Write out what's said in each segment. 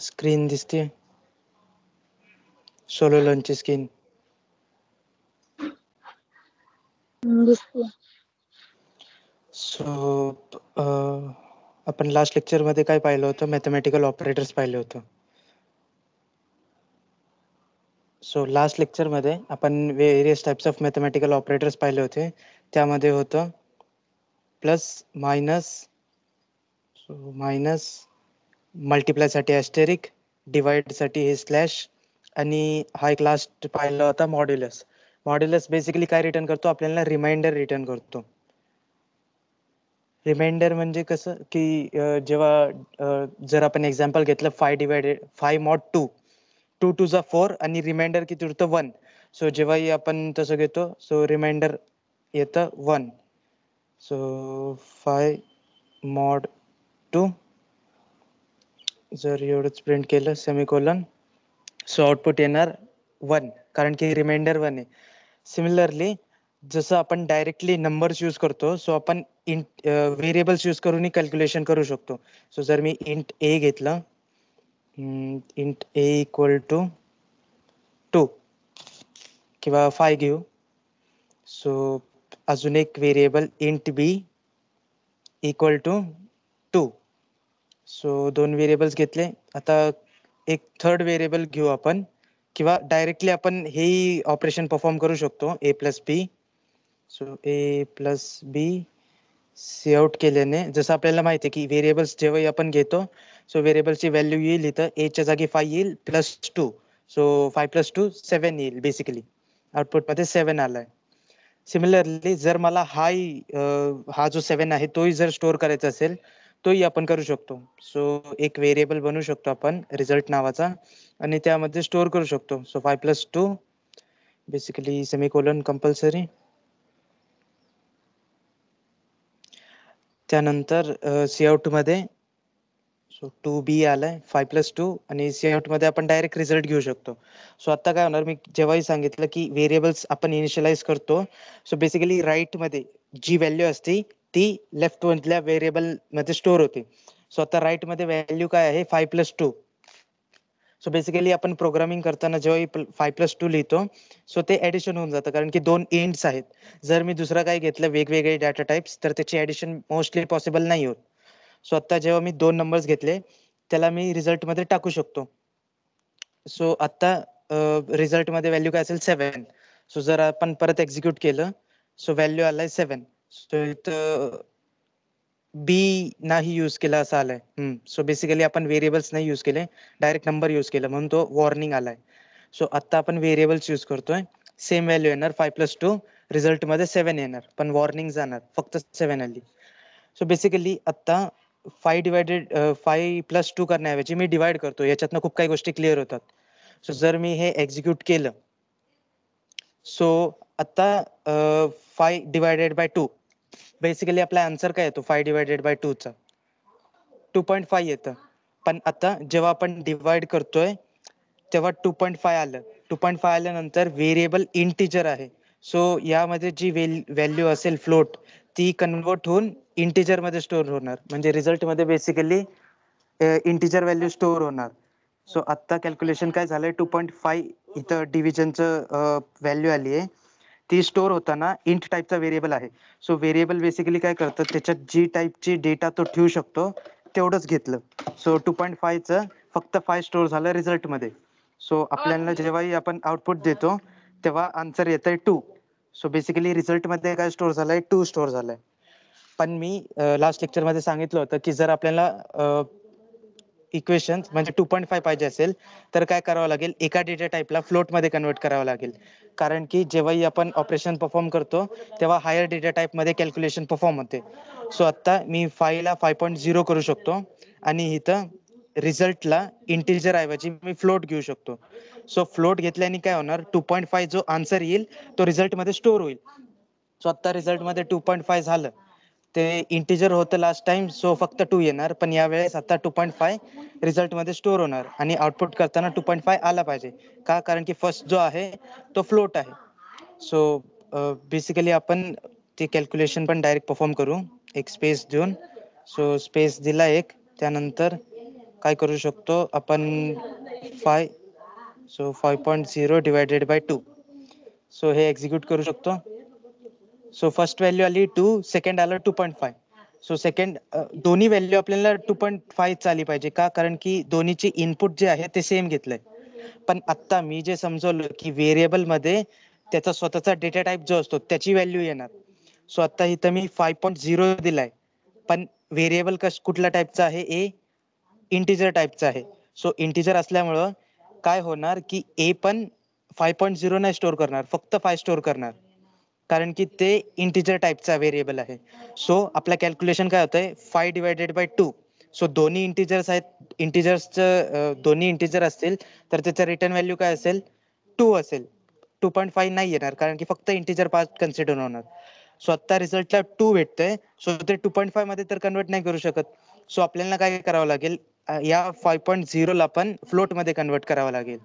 Screen दिसते सोलो लॉनची स्क्रीन सो आपण लास्ट लेक्चर मध्ये काय पाहिलं होतं मॅथमॅटिकल ऑपरेटर्स पाहिले होतं सो लास्ट लेक्चर मध्ये आपण various types of mathematical operators पाहिले होते त्यामध्ये होतं प्लस मायनस सो मायनस मल्टिप्लायसाठी डिवाइड साठी हे स्लॅश आणि हा एक लास्ट होता मॉड्युलस मॉड्युलस बेसिकली काय रिटर्न करतो आपल्याला रिमाइंडर रिटर्न करतो रिमाइंडर म्हणजे कसं की जेव्हा जर आपण एक्झाम्पल घेतलं five divided five mod two two two जा फोर आणि रिमाइंडर किती उरतं वन सो जेव्हाही आपण तसं घेतो सो रिमाइंडर येतं one so five mod two जर एवढंच प्रिंट केलं सेमीकोलन सो आउटपुट येणार वन कारण की रिमाइंडर वन आहे सिमिलरली जसं आपण डायरेक्टली नंबर्स यूज करतो सो आपण इंट व्हेरिएबल्स यूज करूनही कॅल्क्युलेशन करू शकतो सो जर मी इंट ए घेतला int A equal to two किंवा फाय घेऊ सो अजून एक variable int B equal to two so दोन व्हेरिएबल्स घेतले आता एक थर्ड व्हेरिएबल घेऊ आपण किंवा डायरेक्टली आपण हे ऑपरेशन परफॉर्म करू शकतो A plus B so A plus B C out केल्याने जसं आपल्याला माहिती आहे की व्हेरिएबल्स जेव्हाही आपण घेतो सो व्हेरिएबल्सची व्हॅल्यू येईल इथं एच्या जागी फाय येईल plus two so five plus two seven येईल बेसिकली आउटपुटमध्ये सेवन आलाय सिमिलरली जर मला हाय हा जो सेवन आहे तोही जर स्टोअर करायचा असेल तोही आपण करू शकतो सो एक व्हेरिएबल बनवू शकतो आपण रिझल्ट नावाचा आणि त्यामध्ये स्टोअर करू शकतो so five plus two basically semicolon compulsory त्यानंतर सी मध्ये सो टू बी आलाय फाय प्लस टू आणि सी मध्ये आपण डायरेक्ट रिझल्ट घेऊ शकतो सो आता काय होणार मी जेव्हाही सांगितलं की व्हेरिएबल्स आपण इनिशियलाइज करतो सो बेसिकली राईटमध्ये जी व्हॅल्यू असते ती लेफ्ट मधल्या व्हेरिएबल मध्ये स्टोर होते सो आता राईट मध्ये व्हॅल्यू काय आहे five plus two so basically आपण प्रोग्रामिंग करताना जेव्हा फाय प्लस टू लिहितो सो ते ऍडिशन होऊन जातं कारण की दोन एंड्स आहेत जर मी दुसरा काय घेतलं वेगवेगळे डाटा टाइप्स तर त्याची ऍडिशन मोस्टली पॉसिबल नाही होत सो आता जेव्हा मी दोन नंबर्स घेतले त्याला मी रिझल्ट मध्ये टाकू शकतो सो आत्ता मध्ये व्हॅल्यू काय असेल सेव्हन सो जर आपण परत एक्झिक्यूट केलं सो व्हॅल्यू आलाय सेव्हन सो बी नाही यूज केला असं आलाय सो बेसिकली आपण व्हेरिएबल्स नाही युज केले डायरेक्ट नंबर यूज केला म्हणून तो वॉर्निंग आलाय सो आता आपण व्हेरिएबल्स यूज करतोय सेम व्हॅल्यू येणार फाय प्लस टू रिझल्ट मध्ये सेव्हन येणार पण वॉर्निंग जाणार फक्त सेव्हन आली सो बेसिकली आता five divided five plus two करण्याऐवजी मी डिवाइड करतो याच्यातनं खूप काही गोष्टी क्लिअर होतात सो जर मी हे एक्झिक्यूट केलं सो आता five divided by two basically आपला आन्सर काय येतो फाय डिवायडेड बाय टूचा टू पॉईंट फाय येत पण आता जेव्हा आपण डिवाइड करतोय तेव्हा टू पॉईंट फाय आलं टू पॉईंट फाय आल्यानंतर व्हेरिएबल इंटीजर आहे सो यामध्ये जी व्हॅल्यू असेल फ्लोट ती कन्वर्ट होऊन इंटिजर मध्ये स्टोअर होणार म्हणजे रिझल्ट मध्ये बेसिकली इंटीजर व्हॅल्यू स्टोअर होणार सो आता कॅल्क्युलेशन काय झालंय टू पॉईंट फाय इथं डिव्हिजनचं व्हॅल्यू आली आहे ती स्टोअर होताना इंट टाईपचा व्हेरिएबल आहे सो व्हेरिएबल बेसिकली काय करतं त्याच्यात जी टाईपची डेटा तो ठेवू शकतो तेवढंच घेतलं सो टू पॉईंट फायचं फक्त फाय स्टोअर झालं रिझल्टमध्ये सो आपल्याला जेव्हाही आपण आउटपुट देतो तेव्हा आन्सर येत आहे टू सो बेसिकली रिझल्टमध्ये काय स्टोअर झालाय टू स्टोअर झालाय पण मी लास्ट लेक्चरमध्ये सांगितलं होतं की जर आपल्याला इक्वेशन म्हणजे टू पॉईंट फाय पाहिजे असेल तर काय करावं लागेल एका डेटा टाईपला फ्लोटमध्ये कन्वर्ट करावं लागेल कारण की जेव्हाही आपण ऑपरेशन परफॉर्म करतो तेव्हा हायर डेटा मध्ये कॅल्क्युलेशन परफॉर्म होते सो आता मी फायला फाय पॉईंट झिरो करू शकतो आणि इथं रिझल्टला इंटिजर ऐवजी मी फ्लोट घेऊ शकतो सो फ्लोट घेतल्याने काय होणार टू पॉईंट फाय जो आन्सर येईल तो मध्ये स्टोर होईल सो रिझल्ट मध्ये टू पॉईंट फाय झालं ते इंटीजर होतं लास्ट टाइम सो फक्त टू येणार पण यावेळेस आता टू पॉईंट फाय रिझल्टमध्ये स्टोअर होणार आणि आउटपुट करताना टू पॉईंट फाय आला पाहिजे का कारण की फर्स्ट जो आहे तो फ्लोट आहे सो बेसिकली आपण ते कॅल्क्युलेशन पण डायरेक्ट परफॉर्म करू एक स्पेस देऊन सो स्पेस दिला एक त्यानंतर काय करू शकतो आपण five so five point zero divided by two so हे एक्झिक्यूट करू शकतो सो फर्स्ट व्हॅल्यू आली टू सेकंड आलं two point five so second दोन्ही व्हॅल्यू आपल्याला टू पॉईंट फायच आली पाहिजे का कारण की दोन्हीचे इनपुट जे आहे ते सेम घेतलंय पण आत्ता मी जे समजवलं की मध्ये त्याचा स्वतःचा डेटा टाईप जो असतो त्याची व्हॅल्यू येणार सो आत्ता इथं मी फाय पॉईंट झिरो दिलाय पण व्हेरिएबल कस कुठल्या टाईपचा आहे ए इंटिजर टाईपचा आहे सो इंटिजर असल्यामुळं काय होणार की ए पण फाय पॉईंट झिरो नाही स्टोअर करणार फक्त फाय स्टोअर करणार कारण की ते इंटिजर टाईपचा व्हेरिएबल आहे सो आपला कॅल्क्युलेशन काय होतंय five divided by two so दोन्ही इंटीजर्स आहेत इंटीजर्सच दोन्ही इंटिजर असतील तर त्याचा रिटर्न व्हॅल्यू काय असेल टू असेल टू पॉईंट फाईव्ह नाही येणार कारण की फक्त इंटीजर पार्ट कन्सिडर होणार सो आता रिझल्टला टू भेटतंय सो ते टू पॉईंट फाईव्ह मध्ये तर कन्वर्ट नाही करू शकत सो आपल्याला काय करावं लागेल या फाय पॉईंट झिरोला पण फ्लोट मध्ये कन्वर्ट करावा लागेल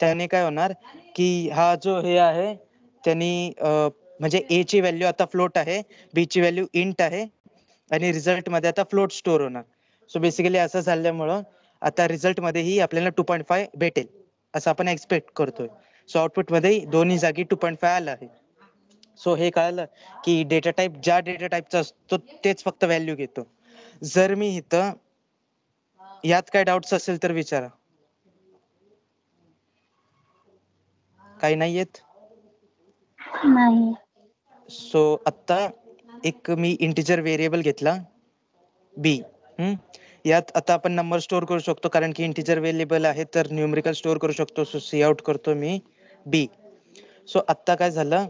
त्याने काय होणार की हा जो हे आहे त्यांनी म्हणजे ए ची व्हॅल्यू आता फ्लोट आहे बी ची व्हॅल्यू इंट आहे आणि रिझल्ट मध्ये आता फ्लोट स्टोर होणार सो बेसिकली असं झाल्यामुळं आता रिझल्ट ही आपल्याला टू पॉईंट फाय भेटेल असं आपण एक्सपेक्ट करतोय सो आउटपुट मध्ये दोन्ही जागी टू पॉईंट फाय आलं आहे सो हे कळालं की डेटा टाईप ज्या डेटा टाईपचा असतो तेच फक्त व्हॅल्यू घेतो जर मी इथं यात काय डाऊट्स असेल तर विचारा काही नाही येत नाही सो आत्ता एक मी इंटीजर व्हेरिएबल घेतला बी यात आता आपण नंबर स्टोअर करू शकतो कारण की इंटिजर व्हेरिएबल आहे तर न्यूमरिकल स्टोअर करू शकतो सो सी आउट करतो मी बी सो आत्ता काय झालं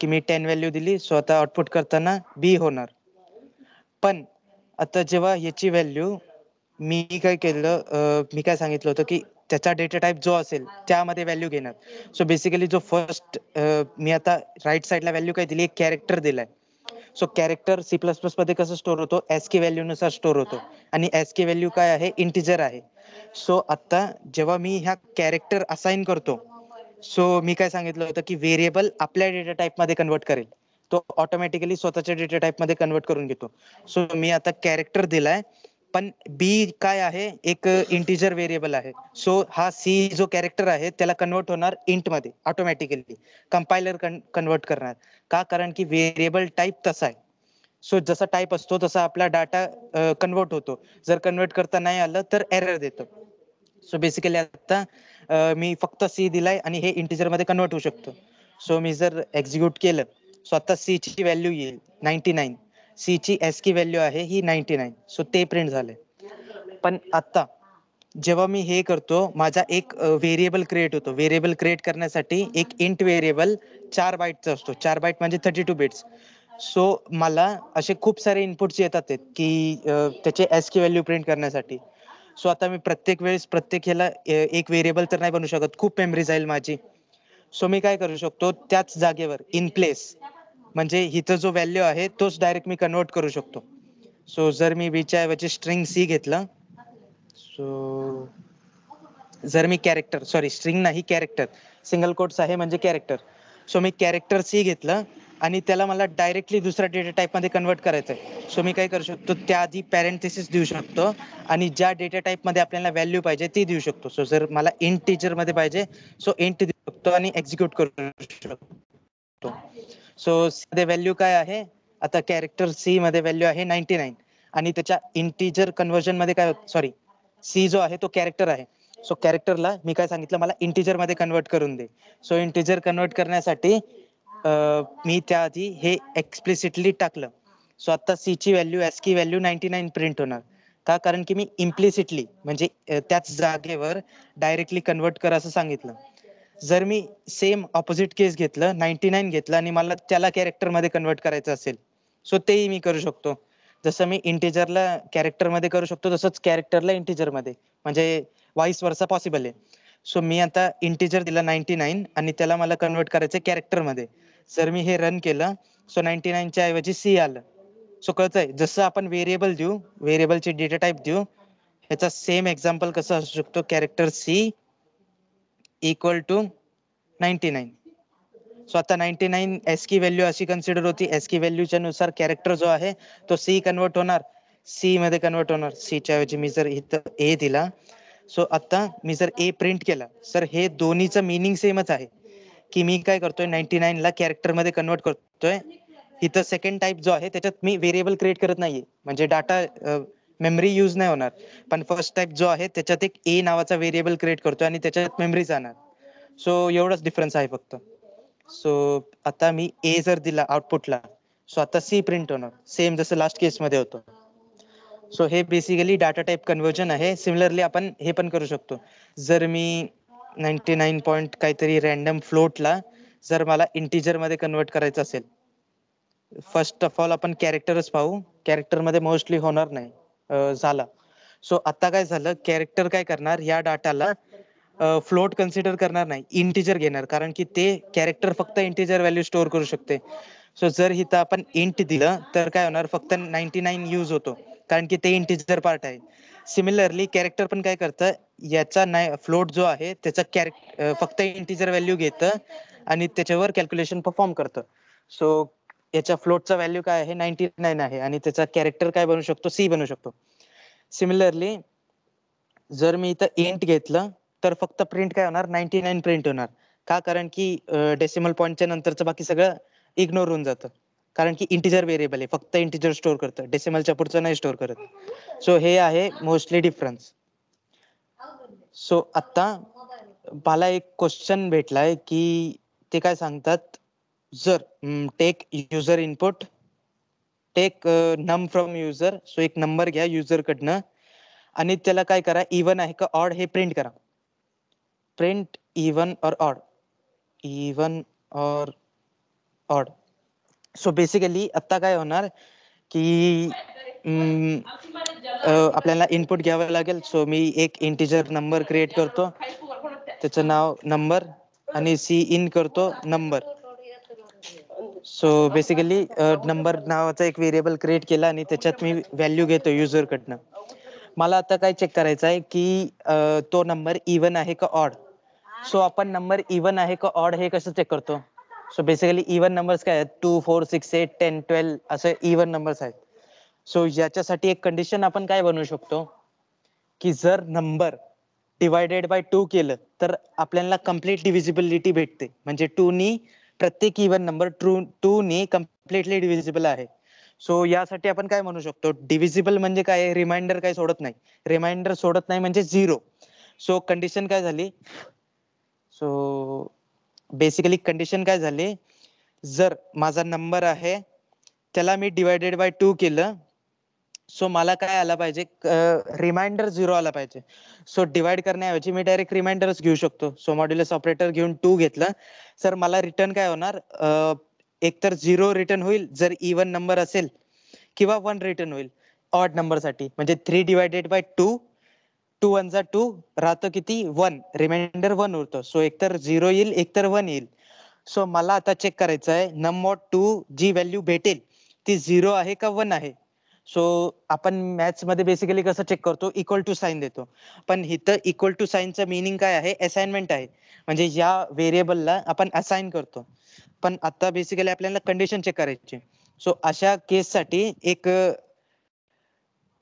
की मी टेन व्हॅल्यू दिली सो आता आउटपुट करताना बी होणार पण आता जेव्हा याची व्हॅल्यू मी काय केलं मी काय सांगितलं होतं की त्याचा डेटा टाईप जो असेल त्यामध्ये व्हॅल्यू घेणार सो बेसिकली जो फर्स्ट मी आता राईट साईडला व्हॅल्यू काय दिली एक कॅरेक्टर दिलाय so character C plus plus मध्ये कसं स्टोर होतो एस के व्हॅल्यूनुसार स्टोर होतो आणि एस के व्हॅल्यू काय आहे इंटिजर आहे सो आता जेव्हा मी ह्या कॅरेक्टर असाइन करतो सो मी काय सांगितलं होतं की व्हेरिएबल आपल्या डेटा टाईप मध्ये कन्वर्ट करेल तो ऑटोमॅटिकली स्वतःच्या डेटा टाईप मध्ये कन्वर्ट करून घेतो सो मी आता कॅरेक्टर दिलाय पण बी काय आहे एक इंटीजर व्हेरिएबल आहे सो हा सी जो कॅरेक्टर आहे त्याला कन्वर्ट होणार इंट मध्ये ऑटोमॅटिकली कंपायलर कन्वर्ट करणार का कारण की व्हेरिएबल टाईप तसा आहे सो जसा टाईप असतो तसा आपला डाटा कन्वर्ट होतो जर कन्वर्ट करता नाही आलं तर एरर देतो सो बेसिकली आता मी फक्त सी दिलाय आणि हे इंटिजर मध्ये कन्वर्ट होऊ शकतो सो मी जर एक्झिक्यूट केलं सो आता सी ची व्हॅल्यू येईल नाईन्टी नाईन सी ची एस की व्हॅल्यू आहे ही नाईन्टी नाईन सो ते प्रिंट झाले पण आता जेव्हा मी हे करतो माझा एक व्हेरिएबल क्रिएट होतो व्हेरिएबल क्रिएट करण्यासाठी एक इंट व्हेरिएबल चार बाईटचा असतो चार बाईट म्हणजे थर्टी टू बिट्स सो मला असे खूप सारे इनपुट्स येतात की त्याचे एस की व्हॅल्यू प्रिंट करण्यासाठी सो आता मी प्रत्येक वेळेस प्रत्येक ह्याला एक व्हेरिएबल तर नाही बनू शकत खूप मेमरी जाईल माझी सो मी काय करू शकतो त्याच जागेवर इन प्लेस म्हणजे हिथं जो व्हॅल्यू आहे तोच डायरेक्ट मी कन्वर्ट करू शकतो सो जर मी बीच्या ऐवजी स्ट्रिंग सी घेतलं सो जर मी कॅरेक्टर सॉरी स्ट्रिंग नाही कॅरेक्टर सिंगल कोट्स आहे म्हणजे कॅरेक्टर सो मी कॅरेक्टर सी घेतलं आणि त्याला मला डायरेक्टली दुसऱ्या डेटा मध्ये कन्वर्ट करायचं सो मी काय करू शकतो त्याआधी पॅरेंटेसिस देऊ शकतो आणि ज्या डेटा मध्ये आपल्याला व्हॅल्यू पाहिजे ती देऊ शकतो सो जर मला इंट मध्ये पाहिजे सो इंट देऊ शकतो आणि एक्झिक्यूट करू शकतो सो मध्ये व्हॅल्यू काय आहे आता कॅरेक्टर सी मध्ये व्हॅल्यू आहे नाईन्टी नाईन आणि त्याच्या इंटीजर कन्वर्जन मध्ये काय सॉरी सी जो आहे तो कॅरेक्टर आहे सो कॅरेक्टरला मी काय सांगितलं मला इंटीजर मध्ये कन्वर्ट करून दे सो इंटीजर कन्वर्ट करण्यासाठी मी त्याआधी हे एक्सप्लिसिटली टाकलं सो आता सी ची value ASCII value ninety nine print होणार का कारण की मी इम्प्लिसिटली म्हणजे त्याच जागेवर डायरेक्टली कन्वर्ट कर असं सांगितलं जर मी सेम ऑपोजिट केस घेतलं नाईन्टी नाईन घेतलं आणि मला त्याला कॅरेक्टर मध्ये कन्वर्ट करायचं असेल सो तेही मी करू शकतो जसं मी इंटेजरला कॅरेक्टर मध्ये करू शकतो तसंच कॅरेक्टरला इंटेजर मध्ये म्हणजे वाईस वर्षा पॉसिबल आहे सो मी आता इंटेजर दिला नाईन्टी नाईन आणि त्याला मला कन्वर्ट करायचं कॅरेक्टर मध्ये जर मी हे रन केलं सो नाईन्टी नाईनच्या ऐवजी सी आलं सो कळतंय जसं आपण व्हेरिएबल देऊ व्हेरिएबलची डेटा टाईप देऊ ह्याचा सेम एक्झाम्पल कसं असू शकतो character C equal to ninety nine so आता ninety nine ASCII value अशी कन्सिडर होती एस की व्हॅल्यूच्या नुसार कॅरेक्टर जो आहे तो सी कन्वर्ट होणार सी मध्ये कन्वर्ट होणार सीच्या ऐवजी मी जर इथं ए दिला सो आता मी जर ए प्रिंट केला सर हे दोन्हीचं मिनिंग सेमच आहे की मी काय करतोय नाईन्टी नाईन ला कॅरेक्टर मध्ये कन्वर्ट करतोय इथं सेकंड टाईप जो आहे त्याच्यात मी व्हेरिएबल क्रिएट करत नाहीये म्हणजे डाटा मेमरी यूज नाही होणार पण फर्स्ट टाइप जो आहे त्याच्यात एक ए नावाचा व्हेरिएबल क्रिएट करतो आणि त्याच्यात मेमरी जाणार सो एवढाच डिफरन्स आहे फक्त सो आता मी ए जर दिला आउटपुटला सो आता सी प्रिंट होणार सेम जसं लास्ट मध्ये होतं सो हे बेसिकली डाटा टाइप कन्वर्जन आहे सिमिलरली आपण हे पण करू शकतो जर मी नाईन्टी नाईन पॉईंट काहीतरी रॅन्डम फ्लोटला जर मला मध्ये कन्वर्ट करायचं असेल फर्स्ट ऑफ ऑल आपण कॅरेक्टरच पाहू कॅरेक्टर मध्ये मोस्टली होणार नाही झाला सो आता काय झालं कॅरेक्टर काय करणार या डाटाला फ्लोट कन्सिडर करणार नाही इंटिजर घेणार कारण की ते कॅरेक्टर फक्त इंटिजर व्हॅल्यू स्टोअर करू शकते सो जर हिथं आपण इंट दिलं तर काय होणार फक्त नाईन्टी नाईन यूज होतो कारण की ते इंटिजर पार्ट आहे सिमिलरली कॅरेक्टर पण काय करतं याचा नाही फ्लोट जो आहे त्याचा कॅरेक्टर फक्त इंटिजर व्हॅल्यू घेत आणि त्याच्यावर कॅल्क्युलेशन परफॉर्म करतं सो याच्या फ्लोटचा व्हॅल्यू काय आहे नाईन्टी नाईन आहे आणि त्याचा कॅरेक्टर काय बनू शकतो सी बनू शकतो सिमिलरली जर मी इथं इंट घेतलं तर फक्त प्रिंट काय होणार नाईन्टी नाईन प्रिंट होणार का कारण की डेसिमल पॉईंटच्या नंतरचं बाकी सगळं इग्नोर होऊन जातं कारण की इंटिजर व्हेरिएबल आहे फक्त इंटिजर स्टोअर करतं डेसिमलच्या पुढचं नाही स्टोअर करत सो हे आहे मोस्टली डिफरन्स सो आत्ता मला एक क्वेश्चन भेटलाय की ते काय सांगतात जर take user input take num from user so एक नंबर घ्या युजर कडनं आणि त्याला काय करा इवन आहे का ऑड हे प्रिंट करा print even or odd even or odd so basically आता काय होणार की mm, आपल्याला इनपुट घ्यावं लागेल सो मी एक इंटीजर नंबर क्रिएट करतो त्याचं नाव नंबर आणि सी इन करतो नंबर सो बेसिकली नंबर नावाचा एक व्हेरिएबल क्रिएट केला आणि त्याच्यात मी व्हॅल्यू घेतो युजर कडनं मला आता काय चेक करायचं आहे की तो नंबर इवन आहे का ऑड सो आपण नंबर इवन आहे का ऑड हे कसं चेक करतो सो बेसिकली इवन नंबर्स काय आहेत two four six eight ten twelve असे इवन नंबर्स आहेत सो याच्यासाठी एक कंडिशन आपण काय बनवू शकतो की जर नंबर डिवायडेड बाय टू केलं तर आपल्याला कम्प्लीट डिव्हिजिबिलिटी भेटते म्हणजे टू नी प्रत्येक इव्हन नंबर टू टू ने कम्प्लिटली डिव्हिजिबल आहे सो यासाठी आपण काय म्हणू शकतो डिव्हिजिबल म्हणजे काय रिमाइंडर काय सोडत नाही रिमाइंडर सोडत नाही म्हणजे झिरो सो कंडिशन काय झाली सो बेसिकली कंडिशन काय झाली जर माझा नंबर आहे त्याला मी डिवायडेड बाय टू केलं सो मला काय आला पाहिजे रिमाइंडर झिरो आला पाहिजे सो डिवाइड करण्याऐवजी मी डायरेक्ट रिमाइंडरच घेऊ शकतो सो मॉड्युलस ऑपरेटर घेऊन टू घेतलं सर मला रिटर्न काय होणार एकतर झिरो रिटर्न होईल जर इवन नंबर असेल किंवा वन रिटर्न होईल ऑड साठी म्हणजे three divided by two two one जा टू राहतो किती वन रिमाइंडर वन उरतो सो एकतर झिरो येईल एकतर वन येईल सो मला आता चेक करायचं आहे नंबर टू जी व्हॅल्यू भेटेल ती झिरो आहे का वन आहे सो आपण मॅथ्स मध्ये बेसिकली कसं चेक करतो इक्वल टू साइन देतो पण इथं इक्वल टू साईनचं मिनिंग काय आहे असाइनमेंट आहे म्हणजे या ला आपण असाइन करतो पण आता बेसिकली आपल्याला कंडिशन चेक करायची सो अशा केस साठी एक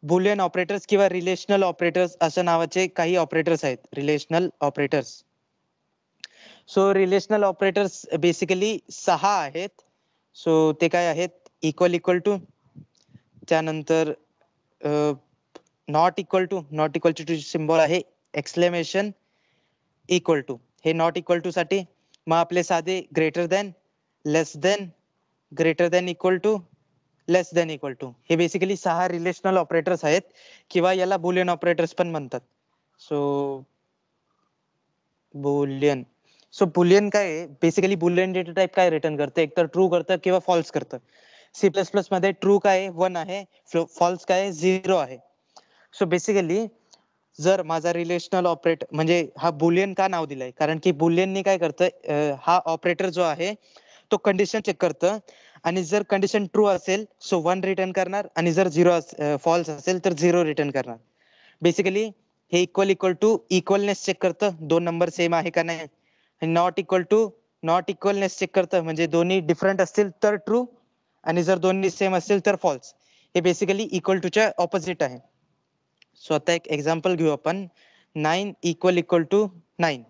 बुलियन ऑपरेटर्स किंवा रिलेशनल ऑपरेटर्स अशा नावाचे काही ऑपरेटर्स आहेत relational operators so relational operators basically सहा आहेत सो ते काय आहेत इक्वल इक्वल टू त्यानंतर not equal to not equal to symbol आहे एक्सक्लेमेशन इक्वल टू हे नॉट इक्वल टू साठी मग आपले साधे greater than less than greater than equal to less than equal to हे बेसिकली सहा रिलेशनल ऑपरेटर्स आहेत किंवा याला बुलियन ऑपरेटर्स पण म्हणतात सो बुलियन सो बुलियन काय बेसिकली बुलियन डेटा टाईप काय रिटर्न करतं एकतर ट्रू करतं किंवा फॉल्स करतं सी प्लस प्लस मध्ये ट्रू काय वन आहे फॉल्स काय झिरो आहे सो बेसिकली जर माझा रिलेशनल ऑपरेटर म्हणजे हा बुलियन का नाव दिलाय कारण की बुलियननी काय करतं हा ऑपरेटर जो आहे तो कंडिशन चेक करतं आणि जर कंडिशन ट्रू असेल सो वन रिटर्न करणार आणि जर झिरो फॉल्स असेल तर झिरो रिटर्न करणार बेसिकली हे equal equal to equalness check करतं दोन नंबर सेम आहे का नाही not equal to not equalness check करतं म्हणजे दोन्ही डिफरंट असतील तर ट्रू आणि जर दोन्ही सेम असेल तर फॉल्स हे बेसिकली इक्वल टू च्या ऑपोजिट आहे सो आता एक एक्झाम्पल घेऊ आपण nine equal equal to nine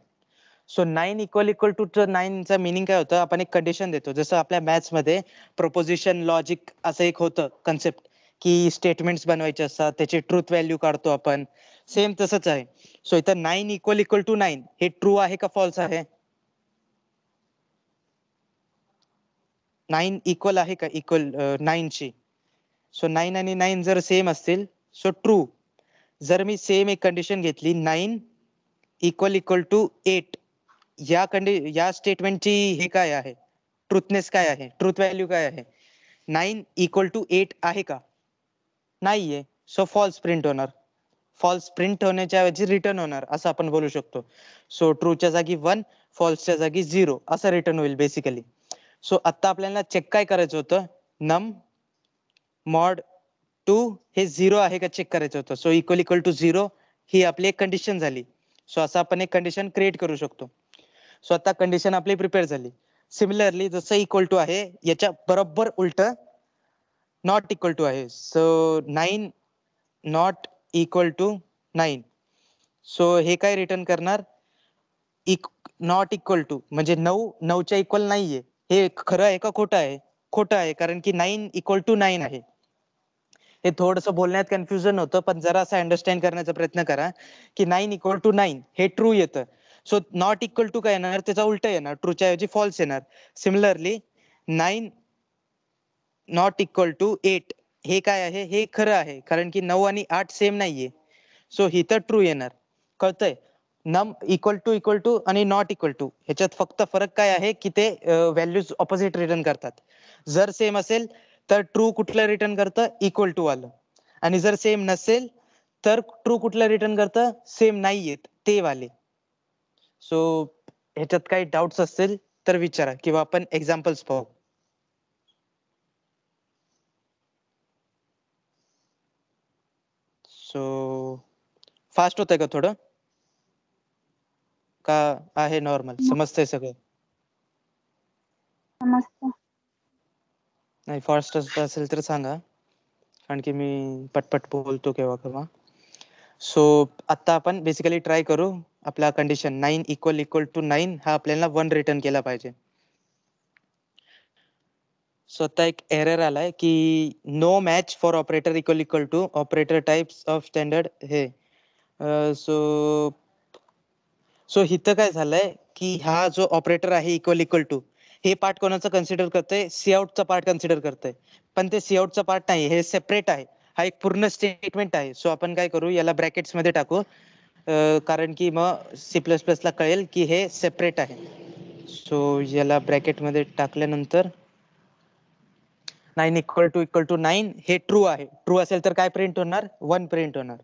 so nine equal equal to नाईनचा मिनिंग काय होतं आपण एक कंडिशन देतो जसं आपल्या मॅथ्समध्ये प्रोपोजिशन लॉजिक असं एक होतं कन्सेप्ट की स्टेटमेंट्स बनवायचे असतात त्याची ट्रूथ व्हॅल्यू काढतो आपण सेम तसंच आहे सो इथं nine equal equal to nine हे ट्रू आहे का फॉल्स आहे नाईन इक्वल आहे का इक्वल ची सो नाईन आणि नाईन जर सेम असतील सो ट्रू जर मी सेम एक कंडिशन घेतली nine equal equal to eight या कंडि या स्टेटमेंटची हे काय आहे ट्रुथनेस काय आहे ट्रुथ व्हॅल्यू काय आहे नाईन इक्वल टू एट आहे का नाहीये सो फॉल्स प्रिंट होणार फॉल्स प्रिंट होण्याच्या ऐवजी रिटर्न होणार असं आपण बोलू शकतो सो ट्रूच्या जागी वन फॉल्सच्या जागी झिरो असं रिटर्न होईल बेसिकली सो आता आपल्याला चेक काय करायचं होतं नम मॉड टू हे झिरो आहे का चेक करायचं होतं so equal equal to zero ही आपली एक कंडिशन झाली सो असं आपण एक कंडिशन क्रिएट करू शकतो सो आता कंडिशन आपली प्रिपेअर झाली सिमिलरली जसं इक्वल टू आहे याच्या बरोबर उलट नॉट इक्वल टू आहे so nine not equal to nine so हे काय रिटर्न करणार इक नॉट इक्वल टू म्हणजे नऊ नऊच्या इक्वल नाहीये हे खरं आहे का खोटं आहे खोटं आहे कारण की नाईन इक्वल टू नाईन आहे हे थोडस बोलण्यात कन्फ्युजन होतं पण जरा असं अंडरस्टँड करण्याचा प्रयत्न करा की नाईन इक्वल टू नाईन हे ट्रू येतं सो नॉट इक्वल टू काय येणार त्याचा उलट येणार ट्रूच्या ऐवजी फॉल्स येणार similarly nine not equal to eight हे काय आहे हे खरं आहे कारण की नऊ आणि आठ सेम नाहीये सो हि तर ट्रू येणार कळतंय num equal to equal to आणि नॉट इक्वल टू ह्याच्यात फक्त फरक काय आहे की ते व्हॅल्यूज ऑपोजिट रिटर्न करतात जर सेम असेल तर ट्रू कुठलं रिटर्न करतं इक्वल टू आलं आणि जर सेम नसेल तर ट्रू कुठलं रिटर्न करतं सेम नाही येत ते वाले सो ह्याच्यात काही डाऊट्स असतील तर विचारा किंवा आपण एक्झाम्पल्स पाहू सो फास्ट होतंय का थोडं का आहे नॉर्मल समजतंय सगळं नाही फास्ट असेल तर सांगा कारण की मी पटपट बोलतो केव्हा केव्हा सो आता आपण बेसिकली ट्राय करू आपला condition nine equal equal to nine हा आपल्याला वन रिटर्न केला पाहिजे सो आता एक एरर आलाय की no match for operator equal equal to operator types of standard हे सो सो इथं काय झालंय की हा जो ऑपरेटर आहे इक्वल इक्वल टू हे पार्ट कोणाचं कन्सिडर करतंय सी आउटचा पार्ट कन्सिडर करतंय पण ते सी आउटचा पार्ट नाही हे सेपरेट आहे हा एक पूर्ण स्टेटमेंट आहे सो आपण काय करू याला ब्रॅकेट्स मध्ये टाकू कारण की मग सी प्लस ला कळेल की हे सेपरेट आहे सो याला ब्रॅकेटमध्ये टाकल्यानंतर nine equal to equal to nine हे ट्रू आहे ट्रू असेल तर काय प्रिंट होणार वन प्रिंट होणार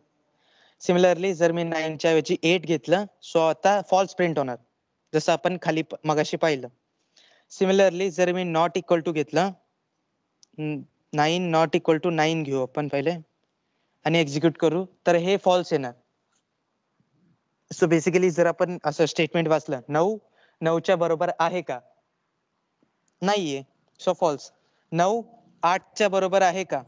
सिमिलरली जर मी नाईनच्या ऐवजी एट घेतलं सो आता फॉल्स प्रिंट होणार जसं आपण खाली मगाशी पाहिलं सिमिलरली जर मी नॉट इक्वल टू घेतलं nine not equal to nine घेऊ आपण पहिले आणि एक्झिक्यूट करू तर हे फॉल्स येणार सो बेसिकली जर आपण असं स्टेटमेंट वाचलं नऊ नऊच्या बरोबर आहे का नाहीये सो फॉल्स नऊ आठच्या बरोबर आहे का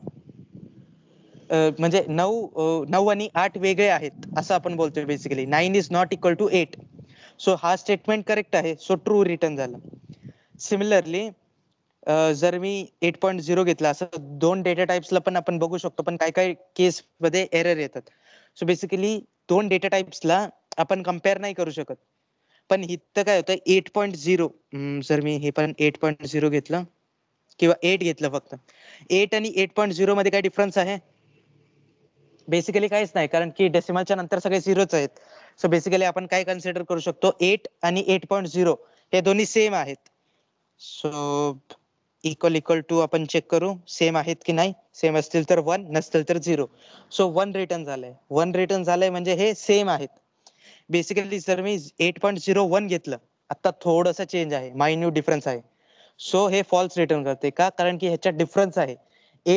म्हणजे नऊ नऊ आणि आठ वेगळे आहेत असं आपण बोलतोय basically nine is not equal to eight so हा स्टेटमेंट करेक्ट आहे सो ट्रू रिटर्न झाला सिमिलरली जर मी एट पॉईंट झिरो घेतला असं दोन डेटा टाइप्सला पण आपण बघू शकतो पण काही काही केस मध्ये एरर येतात सो बेसिकली दोन डेटा टाइप्सला आपण कम्पेअर नाही करू शकत पण इथं काय होतं एट पॉईंट झिरो जर मी हे पण एट पॉईंट झिरो घेतलं किंवा एट घेतलं फक्त एट आणि एट पॉईंट झिरो मध्ये काय डिफरन्स आहे बेसिकली काहीच नाही कारण की डेसिमलच्या नंतर सगळे झिरोच आहेत सो बेसिकली आपण काय कन्सिडर करू शकतो एट आणि एट पॉईंट झिरो हे दोन्ही सेम आहेत सो इक्वल इक्वल टू आपण चेक करू सेम आहेत की नाही सेम असतील तर वन नसतील तर झिरो सो वन रिटर्न झालंय वन रिटर्न झालंय म्हणजे हे सेम आहेत बेसिकली जर मी एट पॉईंट झिरो वन घेतलं आता थोडंसं चेंज आहे मायन्यू डिफरन्स आहे सो हे फॉल्स रिटर्न करते का कारण की ह्याच्यात डिफरन्स आहे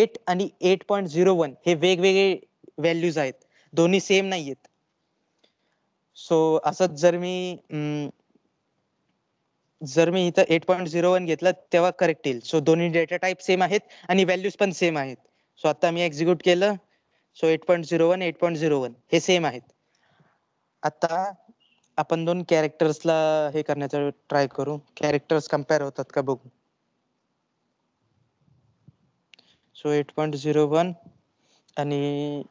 एट आणि एट पॉईंट झिरो वन हे वेगवेगळे व्हॅल्यूज आहेत दोन्ही सेम नाही आहेत सो असंच जर मी जर मी इथं एट पॉईंट झिरो वन घेतलं तेव्हा करेक्ट येईल सो दोन्ही डेटा टाईप सेम आहेत आणि व्हॅल्यूज पण सेम आहेत सो आता मी एक्झिक्यूट केलं so eight point zero one eight point zero one हे सेम आहेत आता आपण दोन कॅरेक्टर्सला हे करण्याचा ट्राय करू कॅरेक्टर्स कम्पेअर होतात का बघू so eight point zero one आणि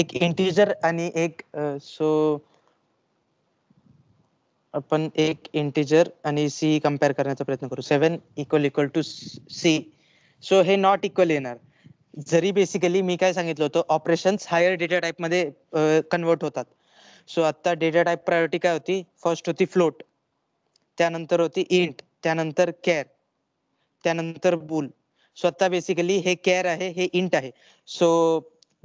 एक इंटीजर आणि एक सो आपण एक इंटीजर आणि सी कम्पेअर करण्याचा प्रयत्न करू seven equal equal to C so हे नॉट इक्वल येणार जरी बेसिकली मी काय सांगितलं होतं ऑपरेशन्स हायर डेटा टाइप मध्ये कन्वर्ट होतात सो आता डेटा टाईप प्रायोरिटी काय होती फर्स्ट होती फ्लोट त्यानंतर होती इंट त्यानंतर कॅर त्यानंतर बुल सो आता बेसिकली हे कॅर आहे हे इंट आहे सो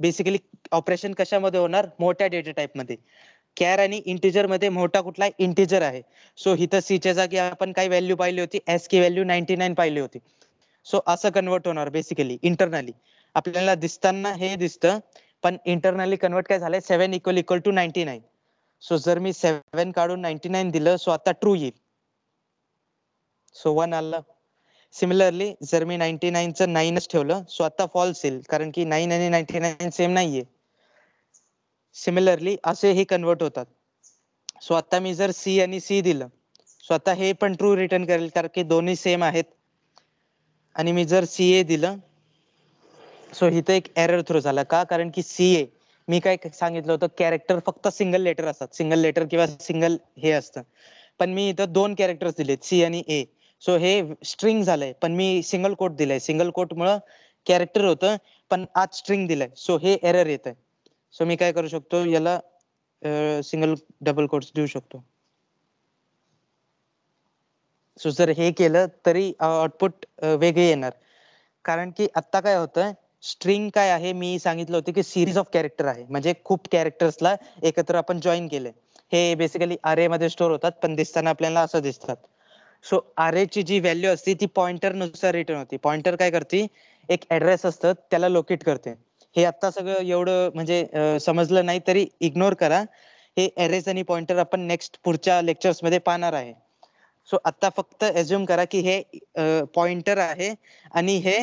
बेसिकली ऑपरेशन कशामध्ये होणार मोठ्या डेटा टाइप मध्ये कॅर आणि इंटिजर मध्ये मोठा कुठला इंटिजर आहे सो इथं सीच्या जागी आपण काय व्हॅल्यू पाहिली होती ASCII value ninety nine पाहिली होती सो असं कन्वर्ट होणार बेसिकली इंटरनली आपल्याला दिसताना हे दिसतं पण इंटरनली कन्वर्ट काय झालंय seven equal equal to ninety nine so जर मी सेव्हन काढून नाईन्टी नाईन दिलं सो आता ट्रू येईल सो वन आलं सिमिलरली जर मी नाईन्टी नाईनचं नाईनच ठेवलं सो आता फॉल्स येईल कारण की नाईन आणि नाईन्टी नाईन सेम नाहीये सिमिलरली असे हे कन्वर्ट होतात सो आता मी जर सी आणि सी दिलं सो आता हे पण ट्रू रिटर्न करेल कारण की दोन्ही सेम आहेत आणि मी जर सी ए दिलं सो इथं एक एरर थ्रू झाला का कारण की सी ए मी काय सांगितलं होतं कॅरेक्टर फक्त सिंगल लेटर असतात सिंगल लेटर किंवा सिंगल हे असतं पण मी इथं दोन कॅरेक्टर्स दिलेत सी आणि ए सो हे स्ट्रिंग झालंय पण मी सिंगल कोट दिलंय सिंगल कोट मुळे कॅरेक्टर होतं पण आज स्ट्रिंग दिलंय सो हे एरर येत आहे सो मी काय करू शकतो याला सिंगल डबल कोट्स देऊ शकतो सो जर हे केलं तरी आउटपुट वेगळे येणार कारण की आता काय होतं स्ट्रिंग काय आहे मी सांगितलं होतं की सिरीज ऑफ कॅरेक्टर आहे म्हणजे खूप कॅरेक्टर्सला एकत्र आपण जॉईन केले हे बेसिकली आरे मध्ये स्टोर होतात पण दिसताना आपल्याला असं दिसतात सो आरे ची जी व्हॅल्यू असते ती पॉइंटर नुसार रिटर्न होती पॉइंटर काय करते एक ऍड्रेस असतं त्याला लोकेट करते हे आता सगळं एवढं म्हणजे समजलं नाही तरी इग्नोर करा हे एरेज आणि पॉइंटर आपण नेक्स्ट पुढच्या लेक्चर्स मध्ये पाहणार आहे सो आता फक्त एज्युम करा की हे पॉइंटर आहे आणि हे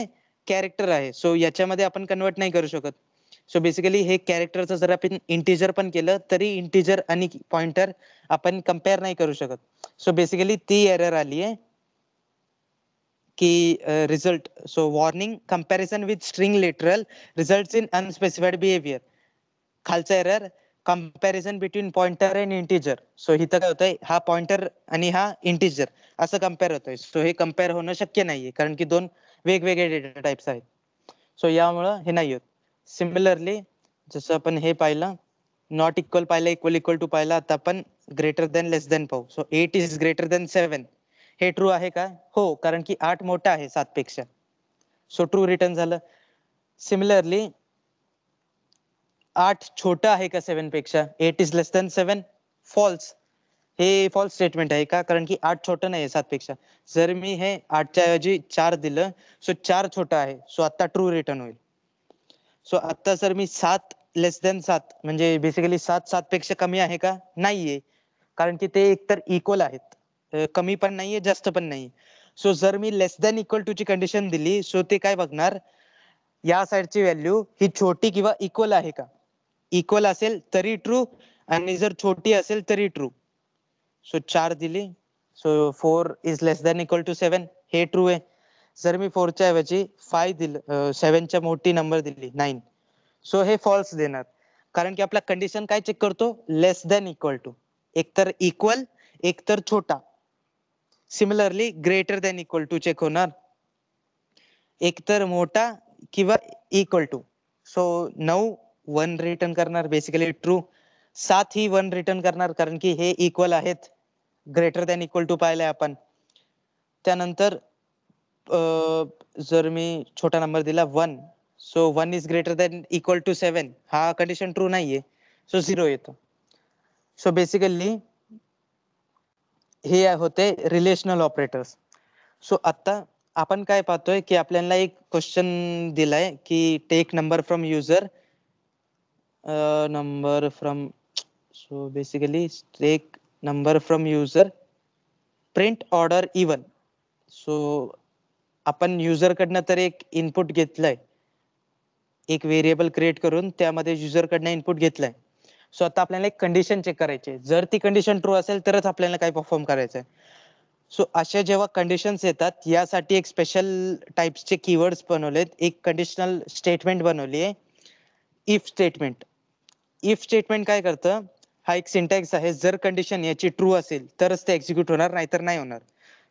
कॅरेक्टर आहे सो याच्यामध्ये आपण कन्वर्ट नाही करू शकत सो बेसिकली हे कॅरेक्टरचं जर आपण इंटिजर पण केलं तरी इंटिजर आणि पॉइंटर आपण कम्पेअर नाही करू शकत सो बेसिकली ती एरर आली आहे की result so warning comparison with string literal result in unspecified behaviour खालचा error comparison between pointer and integer so हिथं काय होतंय हा पॉइंटर आणि हा इंटिजर असं कम्पेअर होतोय सो हे कम्पेअर होणं शक्य नाहीये कारण की दोन वेगवेगळे डेटा टाइप्स आहेत सो यामुळं हे नाही होत सिमिलरली जसं आपण हे पाहिलं नॉट इक्वल पाहिलं इक्वल इक्वल टू पाहिलं आता आपण ग्रेटर देन लेस देन पाहू so eight is greater than seven हे ट्रू आहे का हो कारण की आठ मोठा आहे सात पेक्षा सो ट्रू रिटर्न झालं सिमिलरली आठ छोटा आहे का सेवन पेक्षा eight is less than seven false हे फॉल्स स्टेटमेंट आहे का कारण की आठ छोटं नाही आहे पेक्षा जर मी हे आठच्या ऐवजी चार दिलं सो चार छोटा आहे सो आता ट्रू रिटर्न होईल सो आता जर मी सात लेस दॅन सात म्हणजे बेसिकली सात पेक्षा कमी आहे का नाहीये कारण की ते एकतर इक्वल आहेत कमी पण नाहीये जास्त पण नाही सो जर मी लेस दॅन इक्वल टू ची कंडिशन दिली सो ते काय बघणार या साईडची व्हॅल्यू ही छोटी किंवा इक्वल आहे का इक्वल असेल तरी ट्रू आणि जर छोटी असेल तरी ट्रू सो चार दिली so four is less than equal to seven हे ट्रू आहे जर मी फोरच्या ऐवजी फाय दिलं सेव्हनच्या मोठी नंबर दिली नाईन सो हे फॉल्स देणार कारण की आपला कंडिशन काय चेक करतो लेस दॅन इक्वल टू एकतर इक्वल एकतर छोटा similarly greater than equal to check होणार एकतर मोठा किंवा इक्वल टू सो नऊ वन रिटर्न करणार बेसिकली ट्रू सात ही वन रिटर्न करणार कारण की हे इक्वल आहेत ग्रेटर दॅन इक्वल टू पाहिलंय आपण त्यानंतर जर मी छोटा नंबर दिला one so one is greater than equal to seven हा कंडिशन ट्रू नाहीये सो झिरो येतो सो बेसिकली हे होते रिलेशनल ऑपरेटर्स सो आता आपण काय पाहतोय की आपल्याला एक क्वेश्चन दिलाय की take number from user number from so basically take number from user print odd or even so आपण युजरकडनं तर एक इनपुट घेतलंय एक व्हेरिएबल क्रिएट करून त्यामध्ये युजरकडनं इनपुट घेतलंय सो आता आपल्याला एक कंडिशन चेक करायची जर ती कंडिशन ट्रू असेल तरच आपल्याला काही परफॉर्म करायचं आहे सो अशा जेव्हा कंडिशन्स येतात यासाठी एक स्पेशल टाईप्सचे कीवर्ड्स बनवलेत एक कंडिशनल स्टेटमेंट बनवली आहे इफ स्टेटमेंट इफ स्टेटमेंट काय करतं हा एक सिंटॅक्स आहे जर कंडिशन याची ट्रू असेल तरच ते एक्झिक्यूट होणार नाहीतर नाही होणार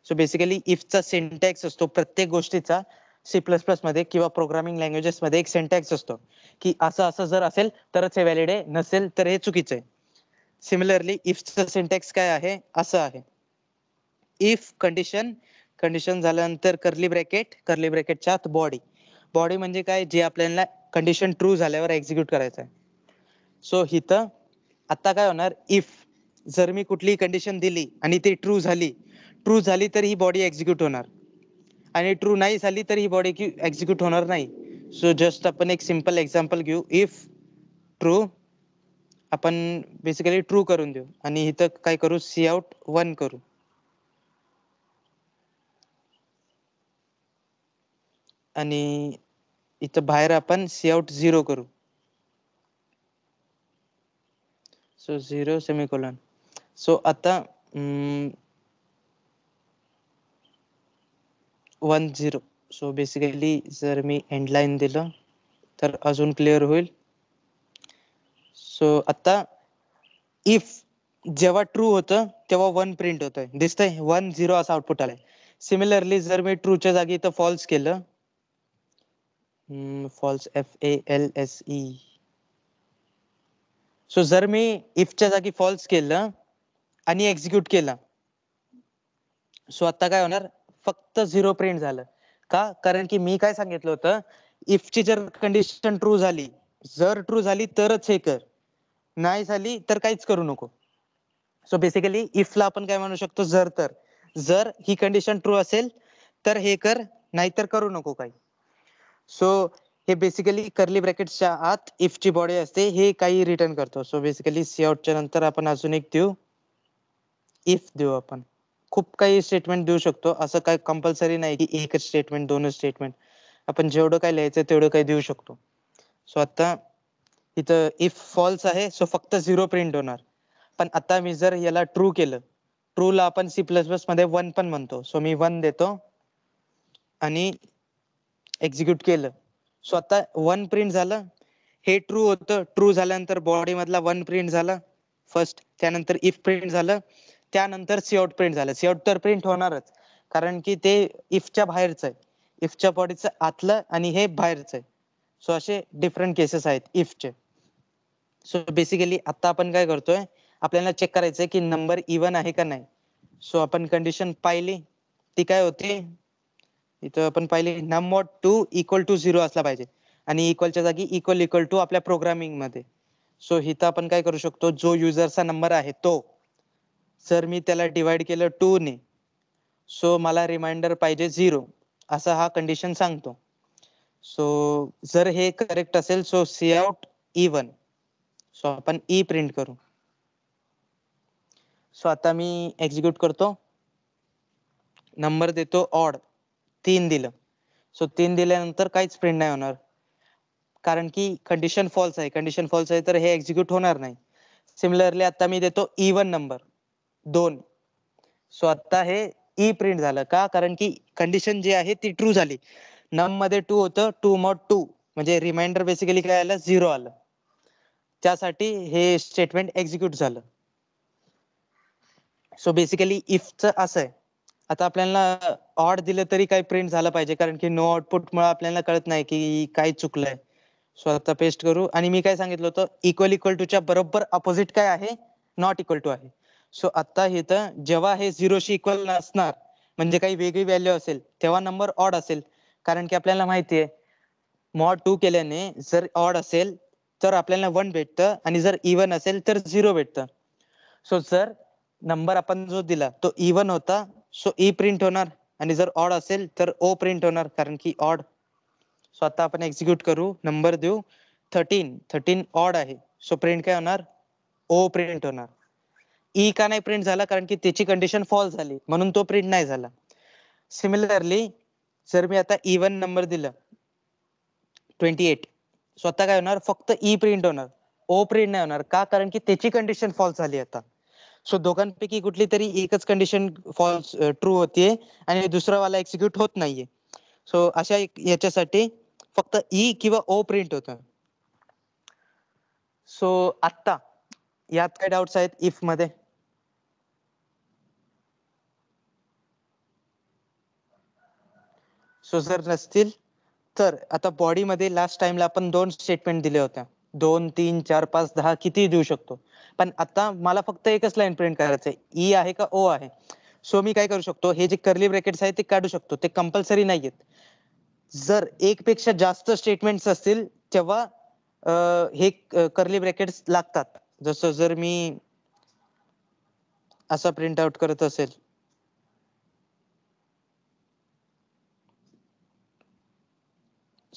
सो बेसिकली इफचा सिंटॅक्स असतो प्रत्येक गोष्टीचा सी प्लस प्लस मध्ये किंवा प्रोग्रामिंग लँग्वेजेस मध्ये एक सेंटॅक्स असतो की असं असं जर असेल तरच हे व्हॅलिड आहे नसेल तर हे चुकीचं आहे सिमिलरली इफचं सिंटॅक्स काय आहे असं आहे इफ कंडिशन कंडिशन झाल्यानंतर करली ब्रॅकेट करली ब्रॅकेटच्या आत बॉडी बॉडी म्हणजे काय जे आपल्याला कंडिशन ट्रू झाल्यावर एक्झिक्यूट करायचं आहे सो हिथं आता काय होणार इफ जर मी कुठली कंडिशन दिली आणि ती ट्रू झाली ट्रू झाली तर ही बॉडी एक्झिक्यूट होणार आणि ट्रू नाही झाली तर ही बॉडी क्यू एक्झिक्यूट होणार नाही सो जस्ट आपण एक सिम्पल एक्झाम्पल घेऊ इफ ट्रू आपण बेसिकली ट्रू करून देऊ आणि इथं काय करू सी आउट वन करू आणि इथं बाहेर आपण सी आउट झिरो करू सो झिरो सेमिकोलन सो आता वन झिरो सो बेसिकली जर मी एंडलाईन दिलं तर अजून क्लिअर होईल सो आता इफ जेव्हा ट्रू होतं तेव्हा वन प्रिंट होतंय दिसतंय वन झिरो असं आउटपुट आलाय सिमिलरली जर मी ट्रूच्या जागी इथं फॉल्स केलं false F A L S E so जर मी इफच्या जागी फॉल्स केलं आणि एक्झिक्यूट केलं सो आता काय होणार फक्त झिरो प्रिंट झालं का कारण की मी काय सांगितलं होतं इफची जर कंडिशन ट्रू झाली जर ट्रू झाली तरच हे कर नाही झाली तर काहीच करू नको सो बेसिकली इफला आपण काय म्हणू शकतो जर तर जर ही कंडिशन ट्रू असेल तर हे कर नाहीतर करू नको काही सो हे बेसिकली कर्ली ब्रॅकेटच्या आत इफची बॉडी असते हे काही रिटर्न करतो सो बेसिकली सी आउटच्या नंतर आपण अजून एक देऊ इफ देऊ आपण खूप काही स्टेटमेंट देऊ शकतो असं काही कंपल्सरी नाही की एकच स्टेटमेंट दोनच स्टेटमेंट आपण जेवढं काय लिहायचं तेवढं काही देऊ शकतो सो आता इथं इफ फॉल्स आहे सो फक्त झिरो प्रिंट होणार पण आता मी जर याला ट्रू केलं ट्रू ला आपण सी प्लस प्लस मध्ये वन पण म्हणतो सो मी वन देतो आणि एक्झिक्यूट केलं सो आता वन प्रिंट झालं हे ट्रू होतं ट्रू झाल्यानंतर बॉडी मधला वन प्रिंट झाला फर्स्ट त्यानंतर इफ प्रिंट झालं त्यानंतर सीआउट प्रिंट झालं सीआउट तर प्रिंट होणारच कारण की ते इफच्या बाहेरच आहे इफच्या बॉडीचं आतलं आणि हे बाहेरच आहे सो असे डिफरंट केसेस आहेत इफचे सो बेसिकली आता आपण काय करतोय आपल्याला चेक करायचंय की नंबर इवन आहे का नाही सो आपण कंडिशन पाहिली ती काय होती इथं आपण पाहिली number two equal to zero असला पाहिजे आणि इक्वलच्या जागी इक्वल इक्वल टू आपल्या प्रोग्रामिंग मध्ये सो इथं आपण काय करू शकतो जो युजरचा नंबर आहे तो सर मी त्याला डिवाइड केलं टू ने सो मला रिमाइंडर पाहिजे झिरो असा हा कंडिशन सांगतो सो जर हे करेक्ट असेल so cout even so आपण ई e प्रिंट करू सो आता मी एक्झिक्यूट करतो नंबर देतो ऑड तीन दिलं सो तीन दिल्यानंतर काहीच प्रिंट नाही होणार कारण की कंडिशन फॉल्स आहे कंडिशन फॉल्स आहे तर हे एक्झिक्यूट होणार नाही सिमिलरली आता मी देतो इवन वन नंबर दोन सो आता हे ई e प्रिंट झालं का कारण की कंडिशन जी आहे ती ट्रू झाली नम मध्ये टू होतं टू मॉट टू म्हणजे रिमाइंडर बेसिकली काय आलं झिरो आलं त्यासाठी हे स्टेटमेंट एक्झिक्यूट झालं सो बेसिकली इफचं असं आहे आता आपल्याला ऑड दिलं तरी काही प्रिंट झालं पाहिजे कारण की नो आउटपुट मुळे आपल्याला कळत नाही की काय चुकलंय सो आता पेस्ट करू आणि मी काय सांगितलं होतं इक्वल इक्वल टू च्या बरोबर अपोजिट काय आहे नॉट इक्वल टू आहे सो आता इथं जेव्हा हे झिरोशी इक्वल नसणार म्हणजे काही वेगळी व्हॅल्यू असेल तेव्हा नंबर ऑड असेल कारण की आपल्याला माहिती आहे मॉड टू केल्याने जर ऑड असेल तर आपल्याला वन भेटतं आणि जर इवन असेल तर झिरो भेटतं सो जर नंबर आपण जो दिला तो इवन होता सो ई e प्रिंट होणार आणि जर ऑड असेल तर ओ प्रिंट होणार कारण की ऑड सो आता आपण एक्झिक्यूट करू नंबर देऊ थर्टीन थर्टीन ऑड आहे सो प्रिंट काय होणार ओ प्रिंट होणार ई e का नाही प्रिंट झाला कारण की त्याची कंडिशन फॉल झाली म्हणून तो प्रिंट नाही झाला सिमिलरली जर मी आता इवन नंबर दिला ट्वेंटी एट स्वतः काय होणार फक्त ई e प्रिंट होणार ओ प्रिंट नाही होणार का कारण की त्याची कंडिशन फॉल्स झाली आता सो दोघांपैकी कुठली तरी एकच कंडिशन फॉल्स ट्रू होतीये आणि दुसरा वाला एक्झिक्यूट होत नाहीये सो अशा याच्यासाठी फक्त ई e किंवा ओ प्रिंट होतं सो आत्ता यात काय डाऊट्स आहेत इफ मध्ये सो जर नसतील तर आता मध्ये लास्ट टाइमला आपण दोन स्टेटमेंट दिले होत्या दोन तीन चार पाच दहा किती देऊ शकतो पण आता मला फक्त एकच लाइन प्रिंट करायचं आहे ई आहे का ओ आहे सो मी काय करू शकतो हे जे कर्ली ब्रॅकेट्स आहेत ते काढू शकतो ते कंपल्सरी नाही आहेत जर एक पेक्षा जास्त स्टेटमेंट्स असतील तेव्हा हे कर्ली ब्रॅकेट्स लागतात जस जर मी असा प्रिंट आउट करत असेल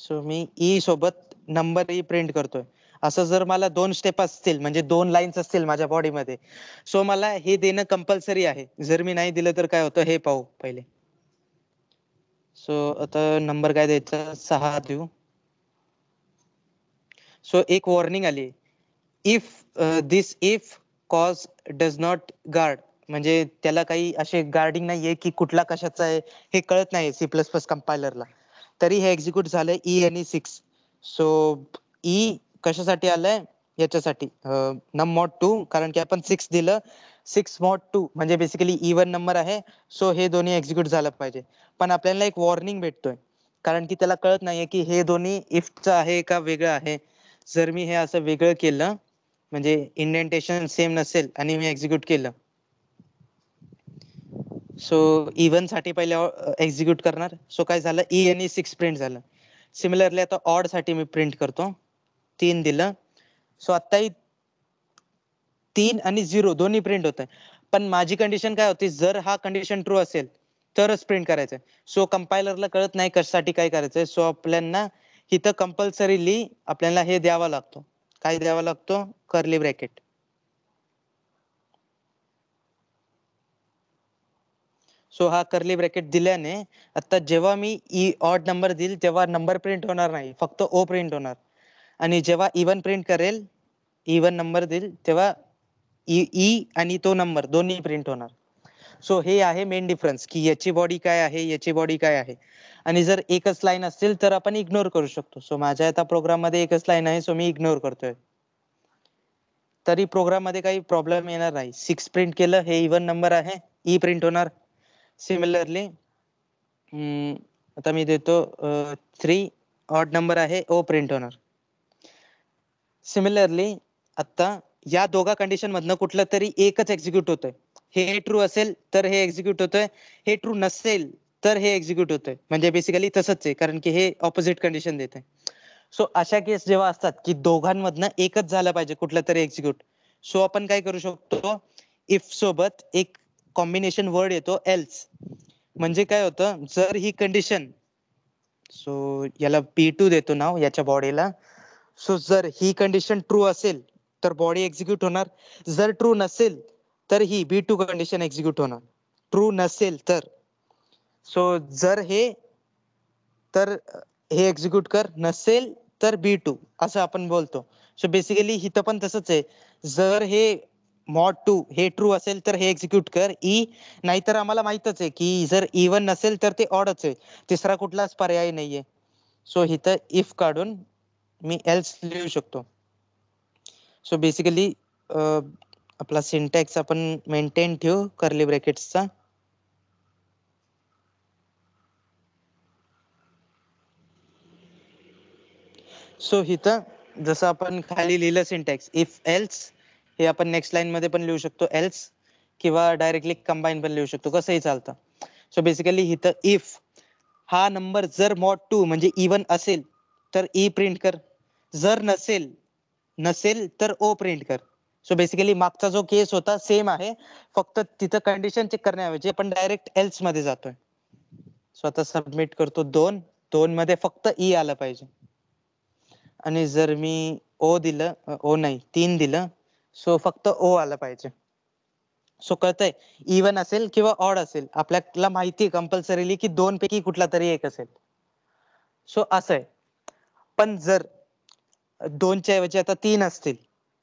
सो मी ई e सोबत नंबर ई प्रिंट करतोय असं जर मला दोन स्टेप असतील म्हणजे दोन लाईन्स असतील माझ्या बॉडीमध्ये सो मला हे देणं कंपल्सरी आहे जर मी नाही दिलं तर काय होतं हे पाहू पहिले सो आता नंबर काय द्यायचा सहा देऊ सो एक वॉर्निंग आली if this if clause does not guard म्हणजे त्याला काही असे गार्डिंग नाहीये की कुठला कशाचा आहे हे कळत नाही सी प्लस प्लस कंपायलरला तरी हे एक्झिक्यूट झालंय ई e आणि सिक्स सो ई कशासाठी आलंय याच्यासाठी नम मॉट टू कारण की आपण सिक्स दिलं सिक्स मॉट टू म्हणजे बेसिकली वन नंबर आहे सो हे दोन्ही एक्झिक्यूट झालं पाहिजे पण आपल्याला एक वॉर्निंग भेटतोय कारण की त्याला कळत नाहीये की हे दोन्ही इफचं आहे का वेगळं आहे जर मी हे असं वेगळं केलं म्हणजे इंडेंटेशन सेम नसेल आणि मी एक्झिक्यूट केलं सो इव्हन साठी पहिले एक्झिक्यूट करणार सो काय झालं ई e आणि सिक्स प्रिंट झालं सिमिलरली आता ऑड साठी मी प्रिंट करतो तीन दिलं सो आत्ताही तीन आणि झिरो दोन्ही प्रिंट होत पण माझी कंडिशन काय होती जर हा कंडिशन ट्रू असेल तरच प्रिंट करायचंय सो कंपायलरला कळत नाही कशासाठी काय करायचंय सो आपल्याला इथं कंपल्सरीली आपल्याला हे द्यावा लागतो काय द्यावा लागतो कर्ली ब्रॅकेट सो हा कर्ली ब्रॅकेट दिल्याने आता जेव्हा मी ई ऑड नंबर देईल तेव्हा नंबर प्रिंट होणार नाही फक्त ओ प्रिंट होणार आणि जेव्हा इवन प्रिंट करेल इवन नंबर देईल तेव्हा ई e, e आणि तो नंबर दोन्ही प्रिंट होणार सो हे आहे मेन डिफरन्स की याची बॉडी काय आहे याची बॉडी काय आहे आणि जर एकच लाईन असेल तर आपण इग्नोर करू शकतो सो माझ्या आता प्रोग्राम मध्ये एकच लाईन आहे सो मी इग्नोर करतोय तरी प्रोग्राम मध्ये काही प्रॉब्लेम येणार नाही सिक्स प्रिंट केलं हे इवन नंबर आहे ई e प्रिंट होणार सिमिलरली आता मी देतो थ्री ऑड नंबर आहे ओ प्रिंट होणार सिमिलरली आता या दोघा कंडिशन मधनं कुठलं तरी एकच एक्झिक्यूट होतोय हे ट्रू असेल तर हे एक्झिक्यूट होतोय हे ट्रू नसेल तर हे एक्झिक्युट होतंय म्हणजे बेसिकली तसंच आहे कारण की हे ऑपोजिट कंडिशन देत आहे सो अशा केस जेव्हा असतात की दोघांमधनं एकच झालं पाहिजे कुठलं तरी एक्झिक्युट सो आपण काय करू शकतो इफ सोबत एक कॉम्बिनेशन वर्ड येतो एल्स म्हणजे काय होतं जर ही कंडिशन सो याला पी टू देतो नाव याच्या बॉडीला सो जर ही कंडिशन ट्रू असेल तर बॉडी एक्झिक्यूट होणार जर ट्रू नसेल तर ही बी टू कंडिशन एक्झिक्यूट होणार ट्रू नसेल तर सो जर हे तर हे एक्झिक्यूट कर नसेल तर बी टू असं आपण बोलतो सो बेसिकली हिथं पण तसंच आहे जर हे मॉड टू हे ट्रू असेल तर हे एक्झिक्यूट कर ई e, नाहीतर आम्हाला माहितच आहे की जर इवन e नसेल तर ते ऑडच आहे तिसरा कुठलाच पर्याय नाहीये सो इथं इफ काढून मी एल्स लिहू शकतो सो बेसिकली आपला सिंटॅक्स आपण मेंटेन ठेवू करली ब्रॅकेट्सचा सो इथं जसं आपण खाली लिहिलं सिंटॅक्स इफ एल्स हे आपण नेक्स्ट लाईन मध्ये पण लिहू शकतो एल्स किंवा डायरेक्टली कंबाईन पण लिहू शकतो कसंही चालतं सो बेसिकली इथं इफ हा नंबर जर मॉड टू म्हणजे इवन असेल तर ई e प्रिंट कर जर नसेल नसेल तर ओ प्रिंट कर सो बेसिकली मागचा जो केस होता सेम आहे फक्त तिथं कंडिशन चेक करण्याऐवजी पण डायरेक्ट एल्स मध्ये जातोय स्वतः सबमिट करतो दोन दोन मध्ये फक्त ई e आलं पाहिजे आणि जर मी ओ दिलं ओ नाही तीन दिलं सो फक्त ओ आला पाहिजे सो कळतंय इवन असेल किंवा ऑड असेल आपल्याला माहिती कंपल्सरीली की दोन पैकी कुठला तरी एक असेल सो असं आहे पण जर दोनच्या ऐवजी आता तीन असतील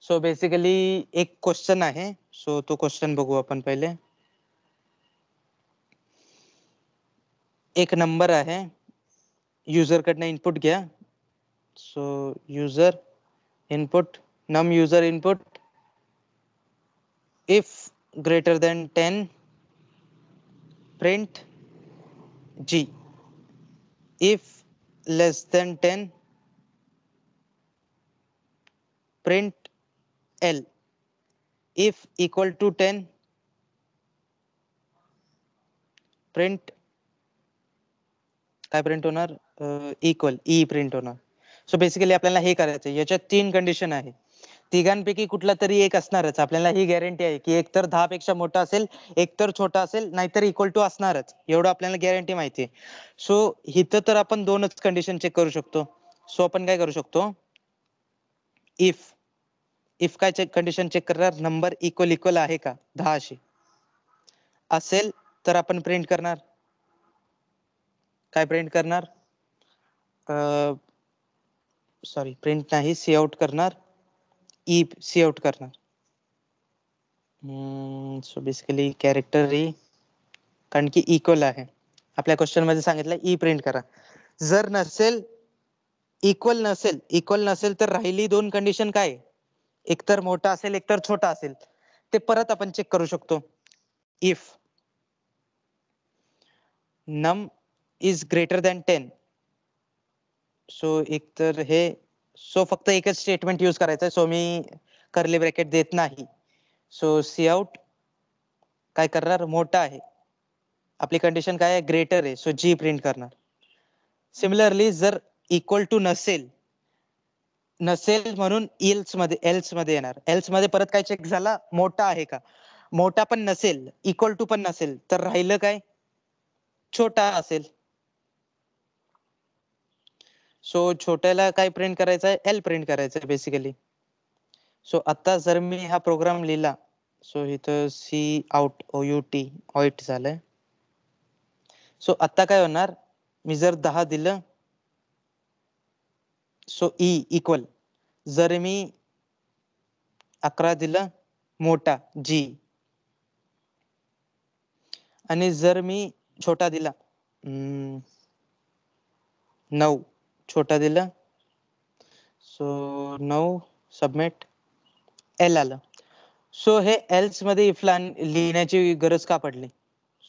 सो बेसिकली एक क्वेश्चन आहे सो तो क्वेश्चन बघू आपण पहिले एक नंबर आहे युजरकडनं इनपुट घ्या So user input num user input if greater than 10 print G if less than 10 print L if equal to 10 print काय Print owner uh, equal e. Print owner. So basically आपल्याला हे करायचं याच्यात तीन condition आहे तिघांपैकी कुठला तरी एक असणारच आपल्याला ही गॅरंटी आहे की एकतर दहा पेक्षा मोठा असेल एकतर छोटा असेल नाहीतर इक्वल टू असणारच एवढं आपल्याला गॅरंटी माहिती आहे सो इथं तर आपण दोनच कंडिशन चेक करू शकतो सो आपण काय करू शकतो इफ इफ काय चेक कंडिशन चेक करणार नंबर इक्वल इक्वल आहे का दहाशी असेल तर आपण प्रिंट करणार काय प्रिंट करणार सॉरी प्रिंट नाही सी आउट करणार ई सी आउट करणार सो बेसिकली कॅरेक्टर ही कारण की इक्वल आहे आपल्या क्वेश्चन मध्ये सांगितलं ई e प्रिंट करा जर नसेल इक्वल नसेल इक्वल नसेल तर राहिली दोन कंडिशन काय एकतर मोठा असेल एकतर छोटा असेल ते परत आपण चेक करू शकतो if num is greater than ten so एक तर हे सो फक्त एकच स्टेटमेंट यूज करायचं आहे सो मी करले ब्रॅकेट देत नाही सो सी आउट काय करणार मोठा आहे आपली कंडिशन काय आहे ग्रेटर आहे सो जी प्रिंट करणार सिमिलरली जर इक्वल टू नसेल नसेल म्हणून इल्स मध्ये एल्स मध्ये येणार एल्स मध्ये परत काय चेक झाला मोठा आहे का मोठा पण नसेल इक्वल टू पण नसेल तर राहिलं काय छोटा असेल सो छोट्याला काय प्रिंट करायचं आहे एल प्रिंट करायचं आहे बेसिकली सो आता जर मी हा प्रोग्राम लिहिला सो इथं cout o u t ऑइट झालंय सो आता काय होणार मी जर दहा दिलं सो ई इक्वल जर मी अकरा दिलं मोठा जी आणि जर मी छोटा दिला नऊ छोटा दिला सो नऊ सबमिट एल आलं सो हे एल्स मध्ये इफला लिहिण्याची गरज का पडली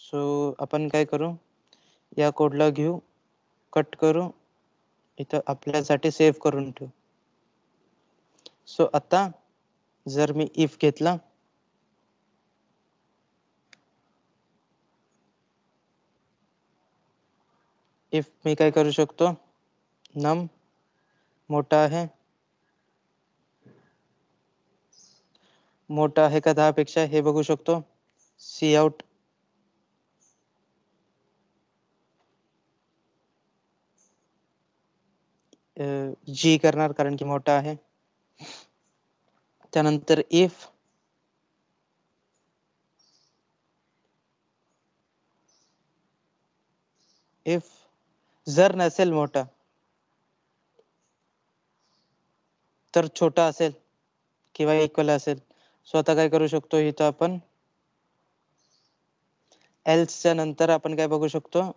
सो आपण काय करू या कोडला घेऊ कट करू इथं आपल्यासाठी सेव्ह करून ठेवू सो आता जर मी इफ घेतला इफ मी काय करू शकतो नम मोटा है मोटा है का दहापेक्षा हे बगू शकतो सी आउट जी करना कारण की मोटा है त्यानंतर इफ इफ जर नसेल मोटा तर छोटा असेल किंवा इक्वल असेल स्वतः काय करू शकतो इथं आपण एल्सच्या नंतर आपण काय बघू शकतो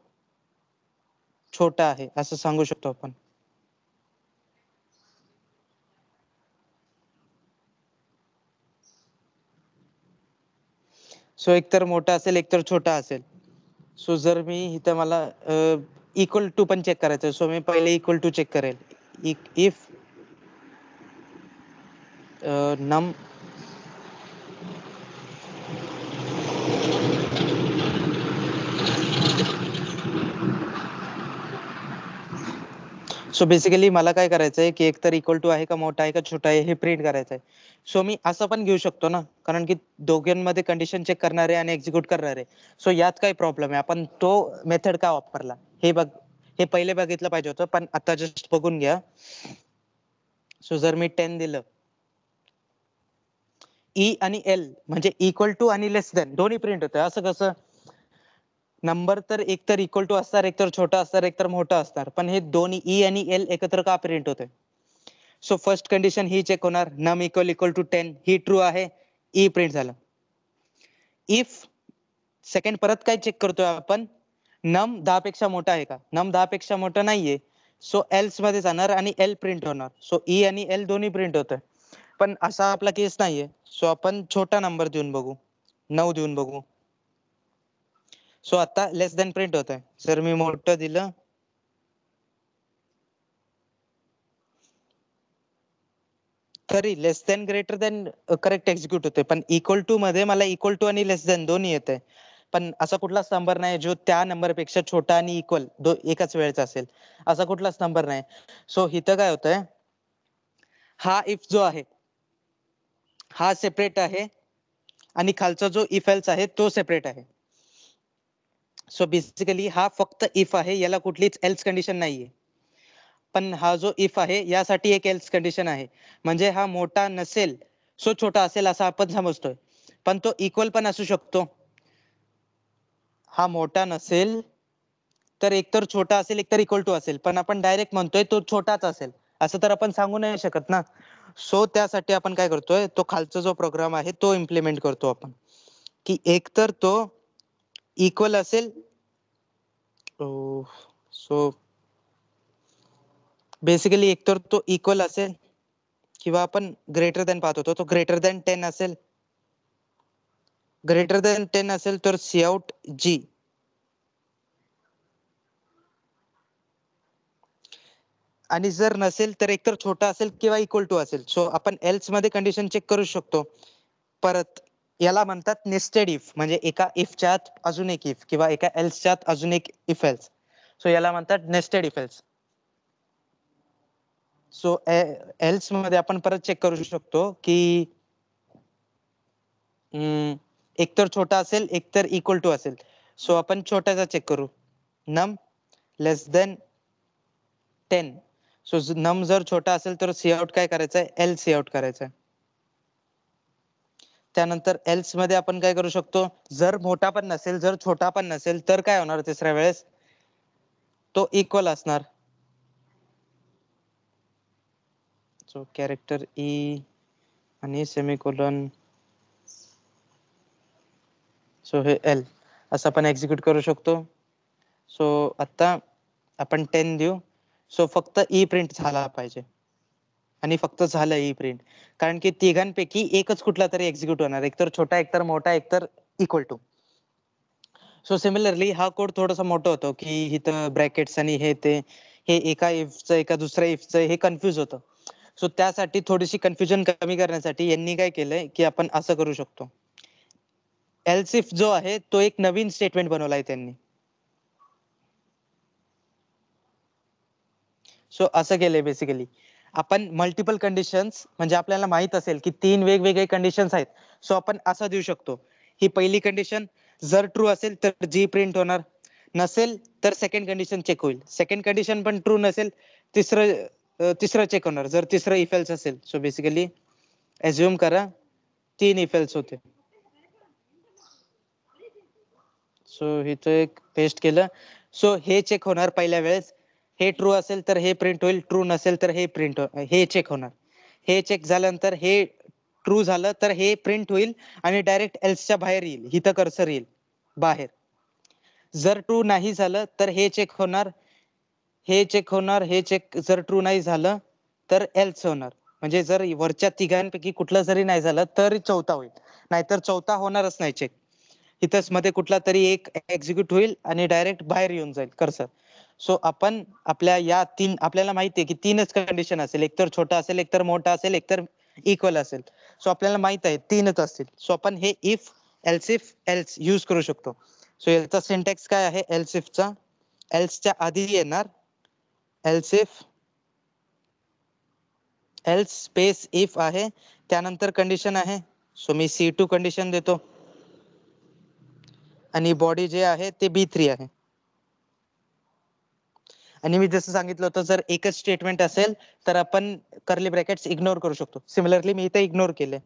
छोटा आहे असं सांगू शकतो आपण सो एकतर मोठा असेल एकतर छोटा असेल सो जर मी इथं मला इक्वल टू पण चेक करायचं सो मी पहिले इक्वल टू चेक करेल if e, num so basically मला काय करायचंय की एक तर इक्वल टू आहे का मोठा आहे का छोटा आहे हे प्रिंट करायचं आहे सो मी असं पण घेऊ शकतो ना कारण की दोघांमध्ये कंडिशन चेक करणार आहे आणि एक्झिक्यूट करणार आहे सो यात काय प्रॉब्लेम आहे आपण तो मेथड का वापरला हे बघ हे पहिले बघितलं पाहिजे होतं पण आता जस्ट बघून घ्या सो जर मी टेन दिलं ई e आणि एल म्हणजे इक्वल टू आणि लेस देन दोन्ही प्रिंट होतं असं कसं नंबर तर एकतर इक्वल टू असणार एकतर छोटा असणार एकतर मोठा असणार पण हे दोन्ही ई e आणि एल एकत्र का प्रिंट होते सो फर्स्ट कंडिशन ही चेक होणार num equal equal to ten ही ट्रू आहे ई e प्रिंट झालं इफ सेकंड परत काय चेक करतोय आपण नम दहा पेक्षा मोठा आहे का नम दहा पेक्षा मोठा नाहीये सो एल्स मध्ये जाणार आणि एल प्रिंट होणार सो ई आणि एल दोन्ही प्रिंट होतं पण असा आपला केस नाहीये सो आपण छोटा नंबर देऊन बघू नऊ देऊन बघू सो आता लेस दॅन प्रिंट होत आहे सर मी मोठं दिलं तरी less than greater than correct execute होते पण इक्वल टू मध्ये मला इक्वल टू आणि लेस दॅन दोन्ही येते पण असा कुठलाच नंबर नाही जो त्या नंबर पेक्षा छोटा आणि इक्वल दो एकाच वेळेचा असेल असा कुठलाच नंबर नाही सो इथं काय होतंय हा इफ जो आहे हा सेपरेट आहे आणि खालचा जो इफ एल्स आहे तो सेपरेट आहे सो बेसिकली हा फक्त इफ आहे याला कुठलीच एल्स कंडिशन नाहीये पण हा जो इफ आहे यासाठी एक एल्स कंडिशन आहे म्हणजे हा मोठा नसेल सो छोटा असेल असा आपण समजतोय पण तो इक्वल पण असू शकतो हा मोठा नसेल तर एकतर छोटा असेल एकतर इक्वल टू असेल पण आपण डायरेक्ट म्हणतोय तो छोटाच असेल असं तर आपण सांगू नाही शकत ना सो त्यासाठी आपण काय करतोय तो खालचा जो प्रोग्राम आहे तो इम्प्लिमेंट करतो आपण की एकतर तो इक्वल असेल सो बेसिकली एकतर तो इक्वल असेल किंवा आपण ग्रेटर दॅन पाहत होतो तो ग्रेटर दॅन टेन असेल ग्रेटर दॅन टेन असेल तर सी आउट जी आणि जर नसेल तर एकतर छोटा असेल किंवा इक्वल टू असेल सो आपण एल्स मध्ये कंडिशन चेक करू शकतो परत याला म्हणतात नेस्टेड इफ म्हणजे एका इफच्या आत अजून एक इफ किंवा एका एल्सच्या आत अजून एक इफ एल्स सो याला म्हणतात nested if else so else मध्ये आपण परत चेक करू शकतो की एकतर छोटा असेल एकतर इक्वल टू असेल सो आपण छोट्याचा चेक करू नम लेस देन टेन सो नम जर छोटा असेल तर सी आउट काय करायचं आहे एल सी आउट करायचं आहे त्यानंतर एल्स मध्ये आपण काय करू शकतो जर मोठा पण नसेल जर छोटा पण नसेल तर काय होणार तिसऱ्या वेळेस तो इक्वल असणार सो कॅरेक्टर ई आणि सेमिकोलन सो हे एल असं आपण एक्झिक्यूट करू शकतो सो आत्ता आपण टेन देऊ सो फक्त ई प्रिंट झाला पाहिजे आणि फक्त झालं ई प्रिंट कारण की तिघांपैकी एकच कुठला तरी एक्झिक्युट होणार एकतर छोटा एकतर मोठा एकतर इक्वल टू सो सिमिलरली हा कोड थोडासा मोठा होतो की इथं ब्रॅकेट्स आणि हे ते हे एका इफचं एका दुसऱ्या इफचं हे कन्फ्युज होतं सो त्यासाठी थोडीशी कन्फ्युजन कमी करण्यासाठी यांनी काय केलंय की आपण असं करू शकतो सिफ जो आहे तो एक नवीन स्टेटमेंट बनवलाय त्यांनी सो असं केलंय बेसिकली आपण मल्टिपल कंडिशन्स म्हणजे आपल्याला माहित असेल की तीन वेगवेगळे कंडिशन्स आहेत सो आपण असं देऊ शकतो ही पहिली कंडिशन जर ट्रू असेल तर जी प्रिंट होणार नसेल तर सेकंड कंडिशन चेक होईल सेकंड कंडिशन पण ट्रू नसेल तिसरं तिसरं चेक होणार जर तिसरं इफेल्स असेल सो बेसिकली एज्युम करा तीन इफेल्स होते सो हिथं एक पेस्ट केलं सो हे चेक होणार पहिल्या वेळेस हे ट्रू असेल तर हे प्रिंट होईल ट्रू नसेल तर हे प्रिंट हो-, हे चेक होणार हे चेक झाल्यानंतर हे ट्रू झालं तर हे प्रिंट होईल आणि डायरेक्ट एल्सच्या बाहेर येईल हिथं कर्सर येईल बाहेर जर ट्रू नाही झालं तर हे चेक होणार हे चेक होणार हे चेक जर ट्रू नाही झालं तर एल्स होणार म्हणजे जर वरच्या तिघांपैकी कुठलं जरी नाही झालं तरी चौथा होईल नाहीतर चौथा होणारच नाही चेक इथंच मध्ये कुठला तरी एक एक्झिक्यूट होईल आणि डायरेक्ट बाहेर येऊन जाईल कर्सर सो आपण आपल्या या तीन आपल्याला माहिती आहे की तीनच कंडिशन असेल एकतर छोटा असेल एकतर मोठा असेल एकतर इक्वल असेल सो आपल्याला माहित आहे तीनच असतील सो आपण हे इफ एल्सिफ एल्स यूज करू शकतो सो याचा सिंटॅक्स काय आहे एल्सिफचा एल्सच्या आधी येणार एल्सिफ एल्स स्पेस इफ आहे त्यानंतर कंडिशन आहे सो मी सी टू कंडिशन देतो आणि बॉडी जे आहे ते बी थ्री आहे आणि मी जसं सांगितलं होतं जर एकच स्टेटमेंट असेल तर आपण करली ब्रॅकेट इग्नोर करू शकतो सिमिलरली मी इथे इग्नोर केले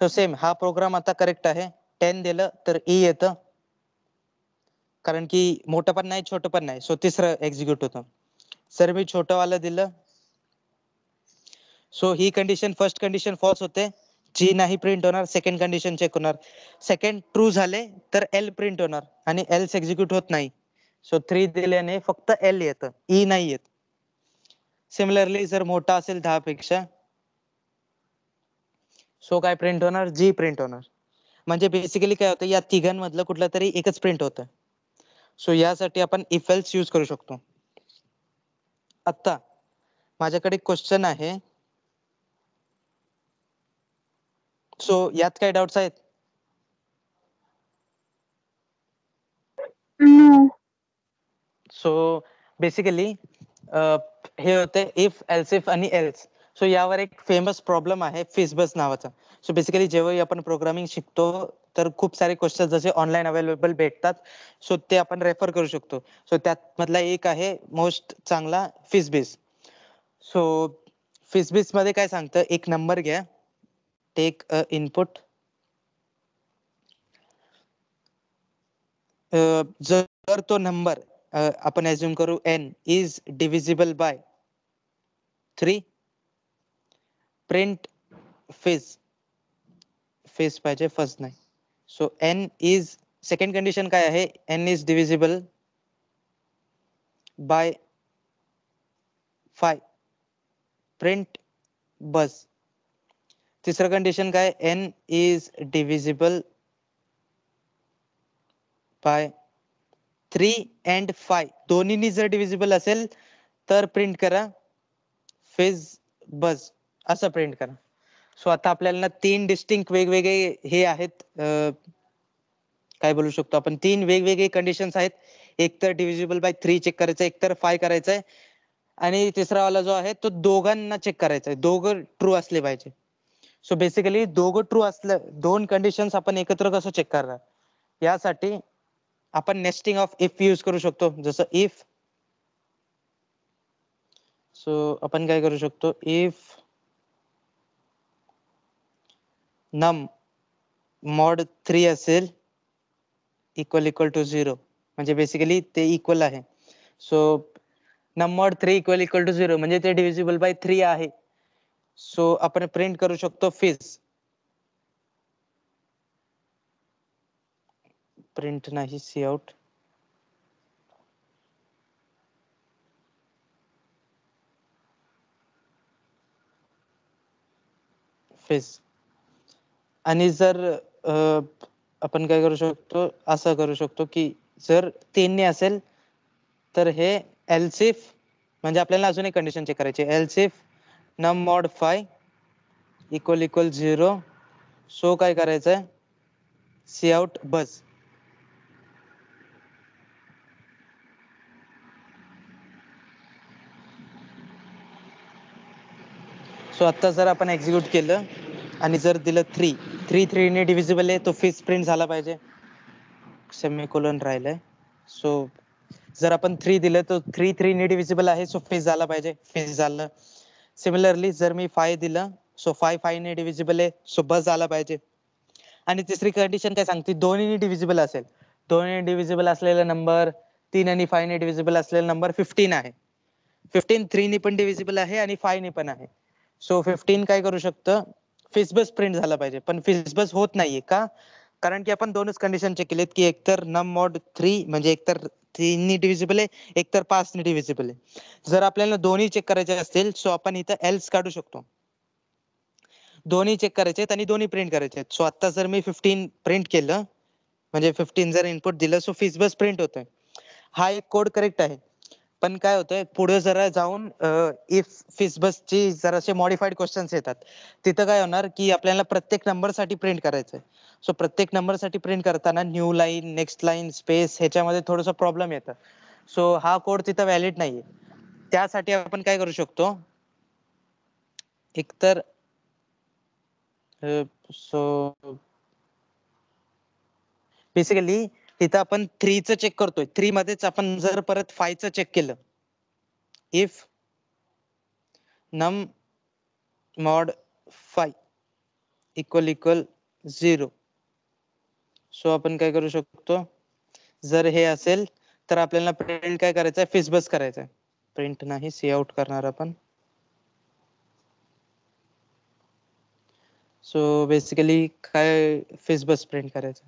सो सेम हा प्रोग्राम आता करेक्ट आहे टेन दिलं तर ई e येत कारण की मोठं पण नाही छोटं पण नाही सो तिसरं एक्झिक्युट होतं सर मी छोटंवालं दिलं सो ही कंडिशन फर्स्ट कंडिशन फॉल्स होते जी नाही प्रिंट होणार सेकंड कंडिशन चेक होणार सेकंड ट्रू झाले तर एल प्रिंट होणार आणि एल्स एक्झिक्यूट होत नाही सो थ्री दिल्याने फक्त एल येत ई e नाही येत सिमिलरली जर मोठा असेल दहा पेक्षा सो काय प्रिंट होणार जी प्रिंट होणार म्हणजे बेसिकली काय होतं या तिघांमधलं कुठलं तरी एकच प्रिंट होतं सो यासाठी आपण इफेल्स यूज करू शकतो आत्ता माझ्याकडे क्वेश्चन आहे सो यात काय डाऊट्स आहेत सो बेसिकली uh, हे होते इफ इफ आणि एल्स सो यावर एक फेमस प्रॉब्लेम आहे फिसबस नावाचा सो बेसिकली जेव्हाही आपण प्रोग्रामिंग शिकतो तर खूप सारे क्वेश्चन जसे ऑनलाईन अवेलेबल भेटतात सो ते आपण रेफर करू शकतो सो त्यात मधला एक आहे मोस्ट चांगला फिसबीस सो फिसबीस मध्ये काय सांगतं एक नंबर घ्या टेक अ इनपुट जर तो नंबर Uh, अपन एज्यूम करू n is divisible by three print fizz fizz पाहिजे फज नाही so n is second condition काय आहे n is divisible by five print buzz तिसरं कंडिशन काय n is divisible by three and five दोन्हीनी जर डिव्हिजिबल असेल तर प्रिंट करा फेज बस असं प्रिंट करा सो आता आपल्याला तीन डिस्टिंक्ट वेगवेगळे हे आहेत काय बोलू शकतो आपण तीन वेगवेगळे कंडिशन्स आहेत एक तर डिव्हिजिबल बाय थ्री चेक करायचं एक तर फाय करायचं आहे आणि वाला जो आहे तो दोघांना चेक करायचा आहे दोघं ट्रू असले पाहिजे सो बेसिकली दोघ ट्रू असलं दोन कंडिशन्स आपण एकत्र कसं चेक करणार यासाठी आपण नेस्टिंग ऑफ इफ यूज करू शकतो जसं इफ सो आपण काय करू शकतो इफ नम मॉड थ्री असेल इक्वल इक्वल टू झिरो म्हणजे बेसिकली ते इक्वल आहे so num mod three equal equal to zero म्हणजे ते डिव्हिजिबल बाय थ्री आहे सो आपण प्रिंट करू शकतो फिस प्रिंट नाही सी आउट फेस आणि जर आपण काय करू शकतो असं करू शकतो की जर तीनने असेल तर हे एलसीफ म्हणजे आपल्याला अजून एक कंडिशन चेक करायची else if num mod five equal equal zero so काय करायचं आहे सी आउट बस सो आता जर आपण एक्झिक्यूट केलं आणि जर दिलं थ्री थ्री थ्री ने डिव्हिजिबल आहे तो फिक्स प्रिंट झाला पाहिजे सेमिकोलन राहिलंय सो जर आपण थ्री दिलं तर थ्री थ्री ने डिव्हिजिबल आहे सो फिक्स झाला पाहिजे फिक्स झालं सिमिलरली जर मी फाय दिलं सो फाय ने डिव्हिजिबल आहे सो बस झाला पाहिजे आणि तिसरी कंडिशन काय सांगते दोन्ही डिव्हिजिबल असेल दोन्ही डिव्हिजिबल असलेला नंबर तीन आणि ने डिव्हिजिबल असलेला नंबर फिफ्टीन आहे फिफ्टीन ने पण डिव्हिजिबल आहे आणि ने पण आहे सो फिफ्टीन काय करू शकतं फिसबस प्रिंट झाला पाहिजे पण फिसबस होत नाहीये का कारण की आपण दोनच कंडिशन चेक केलेत की एकतर नम मॉड थ्री म्हणजे एकतर थ्रीनी डिव्हिजिबल आहे एकतर पाचनी डिव्हिजिबल आहे जर आपल्याला दोन्ही चेक करायचे असतील सो आपण इथं एल्स काढू शकतो दोन्ही चेक करायचे आहेत आणि दोन्ही प्रिंट करायचे आहेत सो आता जर मी फिफ्टीन प्रिंट केलं म्हणजे फिफ्टीन जर इनपुट दिलं सो फिसबस प्रिंट होतोय हा एक कोड करेक्ट आहे पण काय होतंय पुढे जरा जाऊन इफ ची जरासे मॉडिफाईड क्वेश्चन्स येतात तिथं काय होणार की आपल्याला प्रत्येक नंबर साठी प्रिंट करायचंय सो प्रत्येक नंबर साठी प्रिंट करताना new line next line space ह्याच्यामध्ये थोडस प्रॉब्लेम येतो सो हा कोड तिथं व्हॅलिड नाहीये त्यासाठी आपण काय करू शकतो एकतर सो बेसिकली तिथं आपण थ्रीचं चेक करतोय थ्री मध्येच आपण जर परत फायचं चेक केलं if num mod five equal equal zero so आपण काय करू शकतो जर हे असेल तर आपल्याला प्रिंट काय करायचं आहे फिसबस करायचं आहे प्रिंट नाही सी आउट करणार आपण सो बेसिकली काय फिसबस प्रिंट करायचं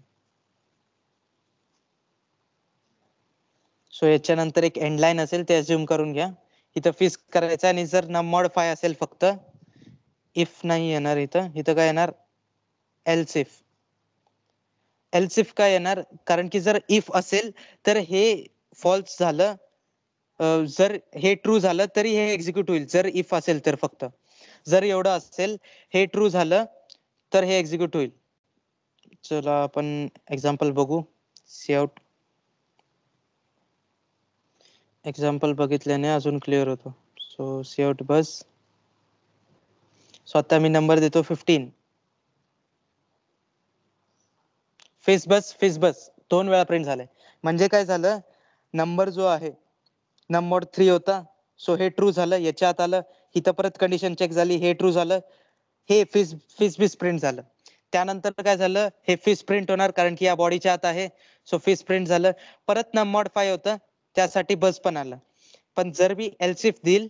सो नंतर एक एंड असेल ते अज्युम करून घ्या इथं फिक्स करायचं आणि जर ना फाय असेल फक्त इफ नाही येणार इथं इथं काय येणार एल्सिफ एल्सिफ काय येणार कारण की जर इफ असेल तर हे फॉल्स झालं जर हे ट्रू झालं तरी हे एक्झिक्यूट होईल जर इफ असेल तर फक्त जर एवढं असेल हे ट्रू झालं तर हे एक्झिक्यूट होईल चला आपण एक्झाम्पल बघू सी आउट एक्झाम्पल बघितल्याने अजून क्लिअर होतो सो सेवट बस सो आता मी नंबर देतो फिफ्टीन फिस बस फिस बस दोन वेळा प्रिंट झाले म्हणजे काय झालं नंबर जो आहे नंबर थ्री होता सो हे ट्रू झालं याच्या आत आलं इथं परत कंडिशन चेक झाली हे ट्रू झालं हे फिस फिस बिस प्रिंट झालं त्यानंतर काय झालं हे फिस प्रिंट होणार कारण की या बॉडीच्या आत आहे सो फिस प्रिंट झालं परत नंबर फाय होतं त्यासाठी बस पण आला पण जर मी एलसीफ देईल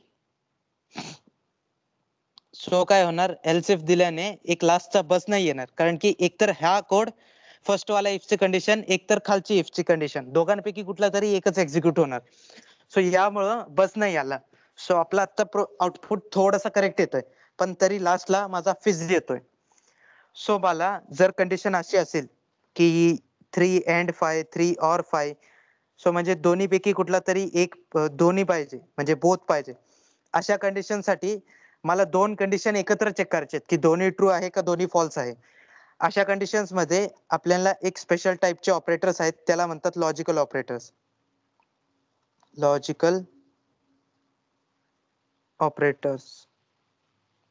सो काय होणार एलसीफ दिल्याने एक लास्टचा बस नाही येणार कारण की एकतर हा कोड फर्स्ट वाला इफची कंडिशन एकतर खालची इफची कंडिशन दोघांपैकी कुठला तरी एकच एक्झिक्यूट होणार सो यामुळं बस नाही आला सो आपला आता आउटपुट थोडासा करेक्ट येतोय पण तरी लास्टला माझा फिज येतोय सो मला जर कंडिशन अशी असेल की three and five three or five so म्हणजे दोन्ही पैकी कुठला तरी एक दोन्ही पाहिजे म्हणजे बोथ पाहिजे अशा कंडिशन साठी मला दोन कंडिशन एकत्र चेक करायचे आहेत की दोन्ही ट्रू आहे का दोन्ही फॉल्स आहे अशा कंडिशन मध्ये आपल्याला एक स्पेशल टाईपचे ऑपरेटर्स आहेत त्याला म्हणतात logical operators logical operators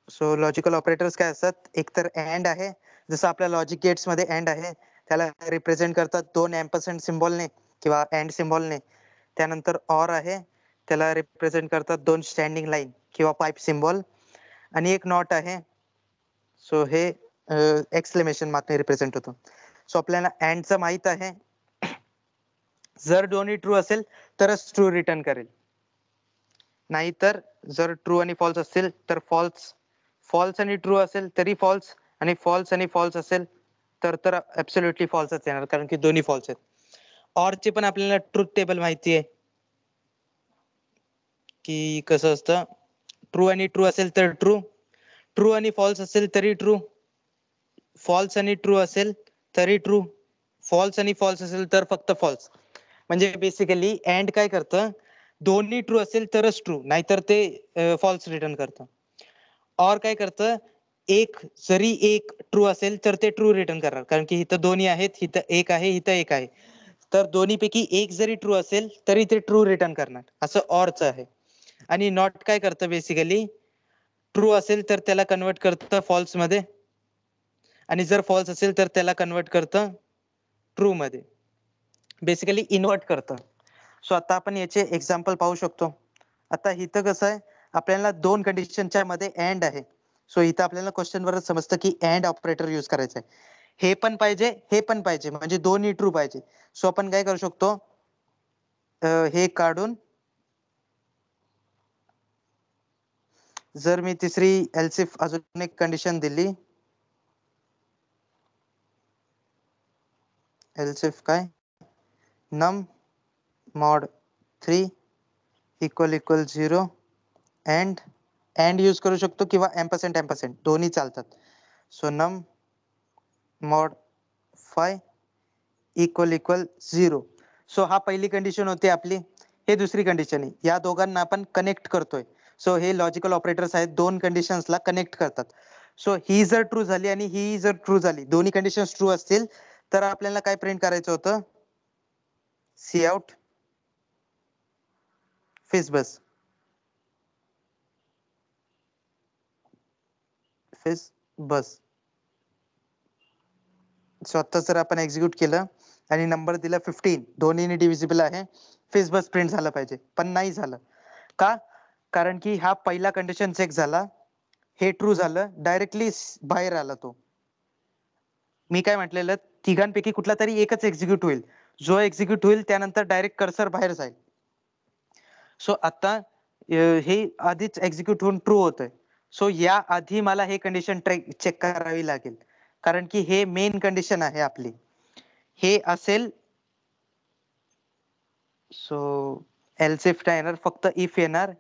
so logical operators काय असतात एक तर अँड आहे जसं आपल्या लॉजिक गेट्स मध्ये अँड आहे त्याला रिप्रेझेंट करतात दोन एम्पसेंट सिम्बॉलने किंवा अँड ने त्यानंतर ऑर आहे त्याला रिप्रेझेंट करतात दोन स्टँडिंग लाईन किंवा पाईप सिम्बॉल आणि एक नॉट आहे सो हे एक्सलेमेशन मात्र रिप्रेझेंट होतो सो आपल्याला अँडचं माहीत आहे जर दोन्ही ट्रू असेल तरच ट्रू रिटर्न करेल नाहीतर जर ट्रू आणि फॉल्स असेल तर फॉल्स फॉल्स आणि ट्रू असेल तरी फॉल्स आणि फॉल्स आणि फॉल्स असेल तर तर ऍब्सोल्युटली फॉल्सच येणार कारण की दोन्ही फॉल्स आहेत ऑरचे पण आपल्याला ट्रूथ टेबल माहिती आहे की कसं असतं ट्रू आणि ट्रू असेल तर ट्रू ट्रू आणि फॉल्स असेल तरी ट्रू फॉल्स आणि ट्रू असेल तरी ट्रू फॉल्स आणि फॉल्स असेल तर फक्त फॉल्स म्हणजे बेसिकली अँड काय करतं दोन्ही ट्रू असेल तरच ट्रू नाहीतर ते फॉल्स रिटर्न करतं और काय करतं एक जरी एक ट्रू असेल तर ते ट्रू रिटर्न करणार कारण की इथं दोन्ही आहेत इथं एक आहे इथं एक आहे तर दोन्हीपैकी एक जरी ट्रू असेल तरी ते ट्रू रिटर्न करणार असं ऑरचं आहे आणि नॉट काय करतं बेसिकली ट्रू असेल तर त्याला कन्वर्ट करतं फॉल्स मध्ये आणि जर फॉल्स असेल तर त्याला कन्वर्ट करतं ट्रू मध्ये बेसिकली इन्व्हर्ट करतं सो आता आपण याचे एक्झाम्पल पाहू शकतो आता इथं कसं आहे आपल्याला दोन कंडिशनच्या मध्ये अँड आहे सो इथं आपल्याला क्वेश्चन वर समजतं की अँड ऑपरेटर यूज करायचं आहे हे पण पाहिजे हे पण पाहिजे म्हणजे दोन्ही ट्रू पाहिजे सो आपण काय करू शकतो हे काढून जर मी तिसरी एलसीफ अजून एक कंडिशन दिली एलसीफ काय num mod three equal equal zero and and use करू शकतो किंवा एम्पर्सेंट एम्पर्सेंट दोन्ही चालतात so num mod five equal equal zero so हा पहिली कंडिशन होती आपली हे दुसरी कंडिशन आहे या दोघांना आपण कनेक्ट करतोय सो हे लॉजिकल ऑपरेटर्स आहेत दोन कंडिशन्सला कनेक्ट करतात सो ही जर ट्रू झाली आणि ही जर ट्रू झाली दोन्ही कंडिशन ट्रू असतील तर आपल्याला काय प्रिंट करायचं होतं cout fizz buzz fizz buzz स्वतः जर आपण एक्झिक्यूट केलं आणि नंबर दिला फिफ्टीन दोन्हीने डिव्हिजिबल आहे फेस बस प्रिंट झालं पाहिजे पण नाही झालं का कारण की हा पहिला कंडिशन चेक झाला हे ट्रू झालं डायरेक्टली बाहेर आला तो मी काय म्हटलेलं तिघांपैकी कुठला तरी एकच एक्झिक्युट होईल जो एक्झिक्युट होईल त्यानंतर डायरेक्ट कर्सर बाहेर जाईल सो आता हे आधीच एक्झिक्यूट होऊन ट्रू होतंय सो या आधी मला हे कंडिशन चेक करावी लागेल कारण की हे मेन कंडिशन आहे आपली हे असेल सो एलसिफ्ट येणार फक्त इफ येणार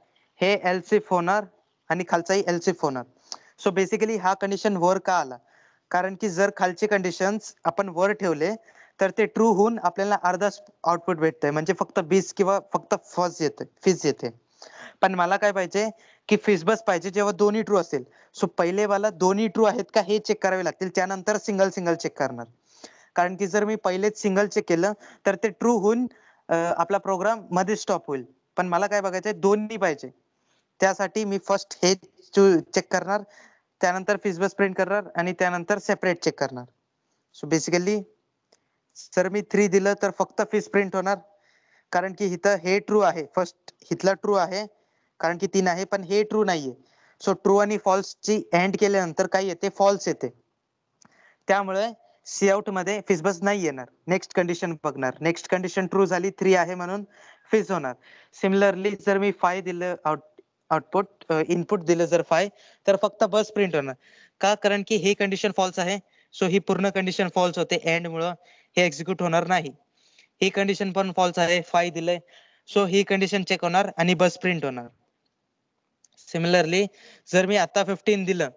हे एलसिफ होणार आणि खालचाही एलसिफ होणार सो बेसिकली हा कंडिशन वर का आला कारण की जर खालचे कंडिशन आपण वर ठेवले तर ते ट्रू होऊन आपल्याला अर्धा आउटपुट भेटतंय म्हणजे फक्त बीस किंवा फक्त फर्स्ट येते फिज येते पण मला काय पाहिजे की फिसबस पाहिजे जेव्हा दोन्ही ट्रू असेल सो पहिले मला दोन्ही ट्रू आहेत का हे चेक करावे लागतील त्यानंतर सिंगल सिंगल चेक करणार कारण की जर मी पहिलेच सिंगल चेक केलं तर ते ट्रू होऊन आपला प्रोग्राम मध्ये स्टॉप होईल पण मला काय बघायचंय दोन्ही पाहिजे त्यासाठी मी फर्स्ट हे चेक करणार त्यानंतर फिसबस प्रिंट करणार आणि त्यानंतर सेपरेट चेक करणार सो बेसिकली जर मी थ्री दिलं तर फक्त फिस प्रिंट होणार कारण की हिथं हे ट्रू आहे फर्स्ट हिथला ट्रू आहे कारण की तीन आहे पण हे ट्रू नाहीये सो ट्रू आणि फॉल्स ची एंड केल्यानंतर काय येते फॉल्स येते त्यामुळे सी आउट मध्ये बस नाही येणार नेक्स्ट कंडिशन बघणार नेक्स्ट कंडिशन ट्रू झाली थ्री आहे म्हणून फिज होणार सिमिलरली जर मी फाय दिलं आउट आउटपुट इनपुट दिलं जर फाय तर फक्त बस प्रिंट होणार का कारण की हे कंडिशन फॉल्स आहे सो ही पूर्ण कंडिशन फॉल्स होते एंड मुळे हे एक्झिक्यूट होणार नाही ही कंडिशन पण फॉल्स आहे फाय दिलंय सो ही कंडिशन चेक होणार आणि बस प्रिंट होणार सिमिलरली जर मी आता फिफ्टीन दिलं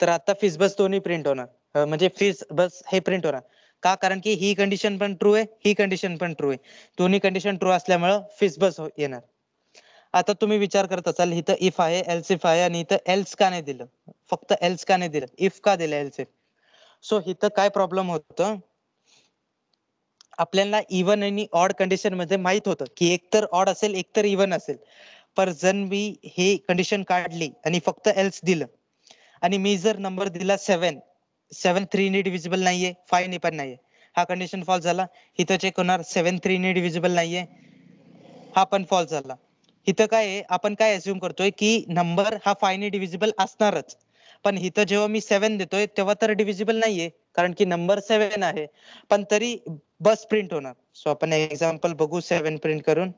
तर आता फीस बस दोन्ही प्रिंट होणार म्हणजे फीस बस हे प्रिंट होणार का कारण की ही कंडिशन पण ट्रू आहे ही कंडिशन पण ट्रू आहे दोन्ही कंडिशन ट्रू असल्यामुळे फीस बस हो- येणार आता तुम्ही विचार करत असाल इथं इफ आहे एल्स इफ आहे आणि इथं एल्स का नाही दिलं फक्त एल्स का नाही दिलं इफ का दिलं एल्स इफ सो इथं काय प्रॉब्लेम होत आपल्याला इव्हन आणि ऑड कंडिशन मध्ये माहित होतं की एकतर ऑड असेल एकतर इव्हन असेल पर जन मी हे कंडिशन काढली आणि फक्त एल्स दिलं आणि मी जर नंबर दिला सेवन सेवन थ्री नी डिव्हिजिबल नाहीये फाईव्ह नी पण नाहीये हा कंडिशन फॉल झाला इथं चेक होणार सेवन थ्री नी डिव्हिजिबल नाहीये हा पण फॉल झाला इथं काय आपण काय अज्युम करतोय की नंबर हा फाईव्ह डिव्हिजिबल असणारच पण इथं जेव्हा मी सेवन देतोय तेव्हा तर डिव्हिजिबल नाहीये कारण की नंबर सेव्हन आहे पण तरी बस प्रिंट होणार सो आपण एक्झाम्पल बघू सेव्हन प्रिंट करून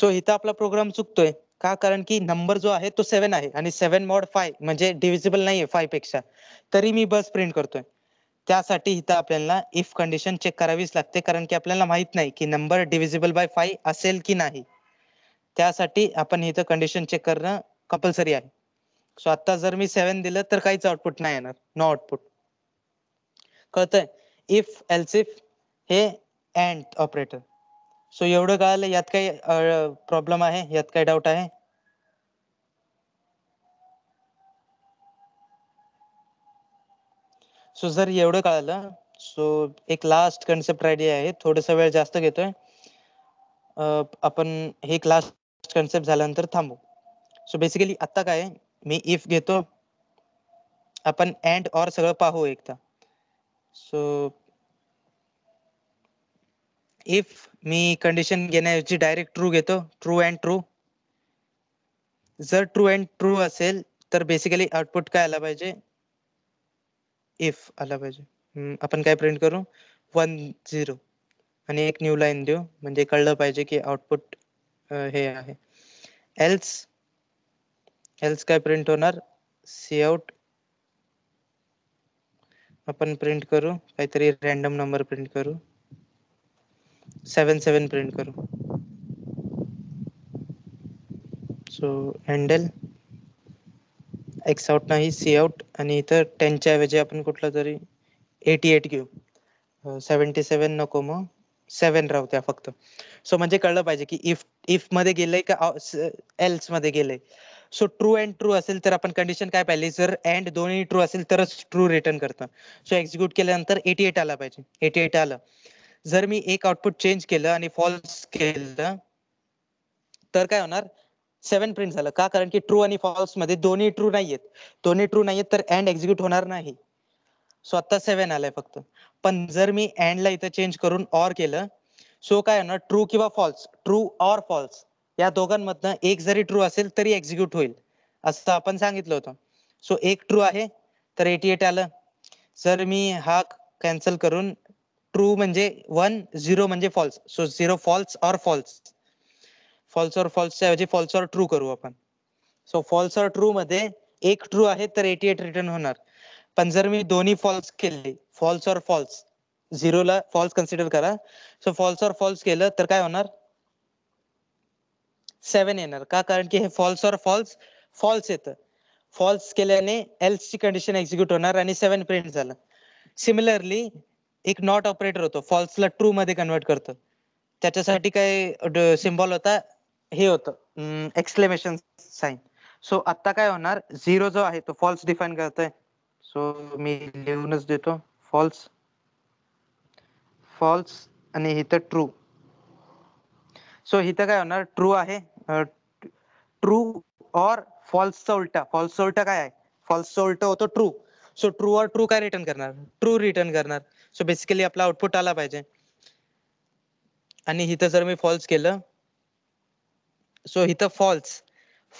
सो इथं आपला प्रोग्राम चुकतोय का कारण की नंबर जो आहे तो सेव्हन आहे आणि सेव्हन मॉड फाय म्हणजे डिव्हिजिबल नाहीये फाय पेक्षा तरी मी बस प्रिंट करतोय त्यासाठी इथं आपल्याला इफ कंडिशन चेक करावीच लागते कारण की आपल्याला माहित नाही की नंबर डिव्हिजिबल बाय फाय असेल की नाही त्यासाठी आपण इथं कंडिशन चेक करणं कंपल्सरी आहे सो आता जर मी सेव्हन दिलं तर काहीच आउटपुट नाही येणार नो आउटपुट कळतंय इफ एल्सिफ हे अँड ऑपरेटर सो एवढं कळालं यात काही प्रॉब्लेम आहे यात काही डाऊट आहे सो जर एवढं कळालं सो एक लास्ट कन्सेप्ट आयडिया आहे थोडस वेळ जास्त घेतोय आपण हे लास्ट कन्सेप्ट झाल्यानंतर थांबू सो बेसिकली आता काय मी इफ घेतो आपण अँड ऑर सगळं पाहू एकदा सो इफ मी कंडिशन घेण्याऐवजी डायरेक्ट ट्रू घेतो ट्रू अँड ट्रू जर ट्रू अँड ट्रू असेल तर बेसिकली आउटपुट काय आला पाहिजे इफ आला पाहिजे आपण काय प्रिंट करू वन झिरो आणि एक न्यू लाईन देऊ म्हणजे कळलं पाहिजे की आउटपुट हे आहे एल्स एल्स काय प्रिंट होणार सी आउट आपण प्रिंट करू काहीतरी रॅन्डम नंबर प्रिंट करू सेवन सेवन प्रिंट करू सो हँडल एक्स आउट नाही सी आउट आणि इथं टेनच्या ऐवजी आपण कुठला तरी एटी एट घेऊ सेवन्टी सेवन नको मग सेवन राहू त्या फक्त सो म्हणजे कळलं पाहिजे की इफ इफ मध्ये गेले का एल्स uh, मध्ये गेले सो ट्रू अँड ट्रू असेल तर आपण कंडिशन काय पाहिली जर अँड दोन्ही ट्रू असेल तरच ट्रू रिटर्न करतं सो एक्झिक्युट केल्यानंतर एटी एट आला पाहिजे एटी एट आलं जर मी एक आउटपुट चेंज केलं आणि फॉल्स केलं तर काय होणार सेवन प्रिंट झालं का कारण की ट्रू आणि फॉल्स मध्ये दोन्ही ट्रू नाहीयेत दोन्ही ट्रू नाहीयेत तर अँड एक्झिक्यूट होणार नाही सो आता सेवन आलाय फक्त पण जर मी अँडला इथं चेंज करून ऑर केलं सो काय होणार ट्रू किंवा फॉल्स ट्रू ऑर फॉल्स या दोघांमधनं एक जरी ट्रू असेल तरी एक्झिक्युट होईल असं आपण सांगितलं होतं सो एक ट्रू आहे तर एटी एट आलं सर मी हा कॅन्सल करून ट्रू म्हणजे वन झिरो म्हणजे false so zero false or false false or फॉल्सच्या ऐवजी फॉल्स ऑर ट्रू करू आपण सो फॉल्स ऑर ट्रू मध्ये एक ट्रू आहे तर एटी एट रिटर्न होणार पण जर मी दोन्ही फॉल्स केले फॉल्स ऑर फॉल्स झिरोला फॉल्स कन्सिडर करा सो फॉल्स ऑर फॉल्स केलं तर काय होणार सेवन येणार का कारण की हे फॉल्स और फॉल्स फॉल्स येतं फॉल्स केल्याने एल्स कंडिशन एक्झिक्युट होणार आणि सेवन प्रिंट झालं सिमिलरली एक नॉट ऑपरेटर होतो फॉल्सला ट्रू मध्ये कन्वर्ट करतो त्याच्यासाठी काय सिम्बॉल होता हे होतं एक्सप्लेमेशन साईन सो आता काय होणार झिरो जो आहे तो फॉल्स डिफाईन करतोय सो मी लिहूनच देतो फॉल्स फॉल्स आणि इथं ट्रू सो इथं काय होणार ट्रू आहे ट्रू और फॉल्सचा उलटा फॉल्स उलटा काय आहे फॉल्स उलटा होतो true so true or true काय रिटर्न करणार ट्रू रिटर्न करणार सो बेसिकली आपला आउटपुट आला पाहिजे आणि इथं जर मी फॉल्स केलं सो इथं फॉल्स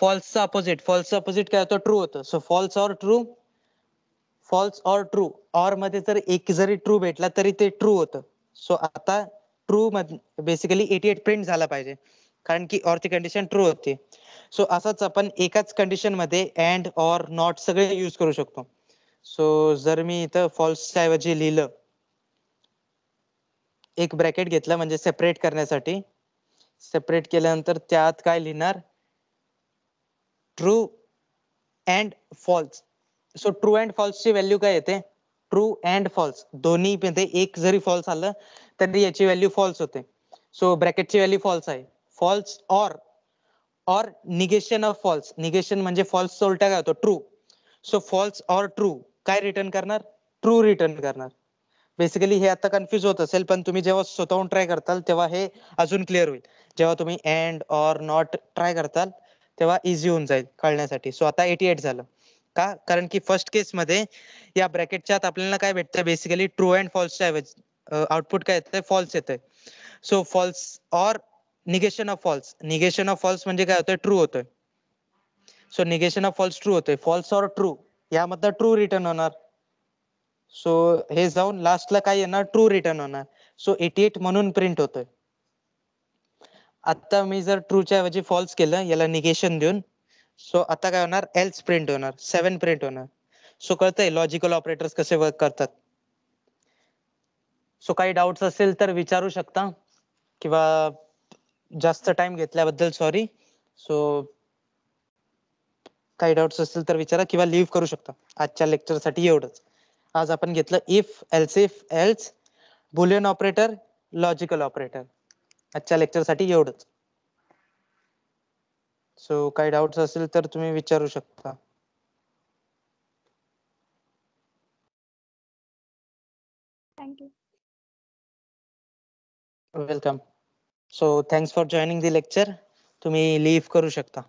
फॉल्सचा अपोजिट फॉल्सचा अपोजिट काय होतं ट्रू होतं so false or true false or true or मध्ये जर एक जरी ट्रू भेटला तरी ते ट्रू होतं सो आता true basically eighty eight print झाला पाहिजे कारण की ऑर ती कंडिशन ट्रू होती सो असंच आपण एकाच कंडिशन मध्ये अँड ऑर नॉट सगळे यूज करू शकतो सो जर मी इथं फॉल्सच्या ऐवजी लिहिलं एक ब्रॅकेट घेतलं म्हणजे सेपरेट करण्यासाठी सेपरेट केल्यानंतर त्यात काय लिहिणार true and false so true and फॉल्सची व्हॅल्यू काय येते ट्रू अँड फॉल्स दोन्ही मध्ये एक जरी फॉल्स आलं तरी याची व्हॅल्यू फॉल्स होते सो ब्रॅकेटची व्हॅल्यू फॉल्स आहे false or or negation of false negation म्हणजे फॉल्स उलटा काय होतो true so false or true काय रिटर्न करणार ट्रू रिटर्न करणार बेसिकली हे आता कन्फ्युज होत असेल पण तुम्ही जेव्हा स्वतःहून ट्राय करताल तेव्हा हे अजून क्लिअर होईल जेव्हा तुम्ही अँड ऑर नॉट ट्राय करताल तेव्हा इझी होऊन जाईल कळण्यासाठी सो आता एटी एट झालं का कारण की फर्स्ट केस मध्ये या ब्रॅकेटच्या आत आपल्याला काय भेटतं बेसिकली ट्रू अँड फॉल्सच्या ऐवज आउटपुट काय येतंय फॉल्स येतंय so false or negation of false negation of false म्हणजे काय होतंय ट्रू होतोय so negation of false true होतोय फॉल्स ऑर ट्रू यामधला ट्रू रिटर्न होणार सो हे जाऊन लास्टला काय येणार ट्रू रिटर्न होणार सो एटी एट म्हणून प्रिंट होतोय आता मी जर ट्रूच्या ऐवजी फॉल्स केलं याला निगेशन देऊन सो आता काय होणार एल्स प्रिंट होणार सेवन प्रिंट होणार सो कळतंय लॉजिकल ऑपरेटर्स कसे वर्क करतात सो काही डाऊट्स असेल तर विचारू शकता किंवा जास्त टाइम घेतल्याबद्दल सॉरी सो काही डाऊट्स असतील तर विचारा किंवा लिव्ह करू शकता आजच्या लेक्चर साठी एवढंच आज आपण घेतलं if else if else boolean operator logical operator आजच्या लेक्चर साठी एवढंच सो काही डाऊट असेल तर तुम्ही विचारू शकता welcome so thanks for joining the lecture तुम्ही लीव्ह करू शकता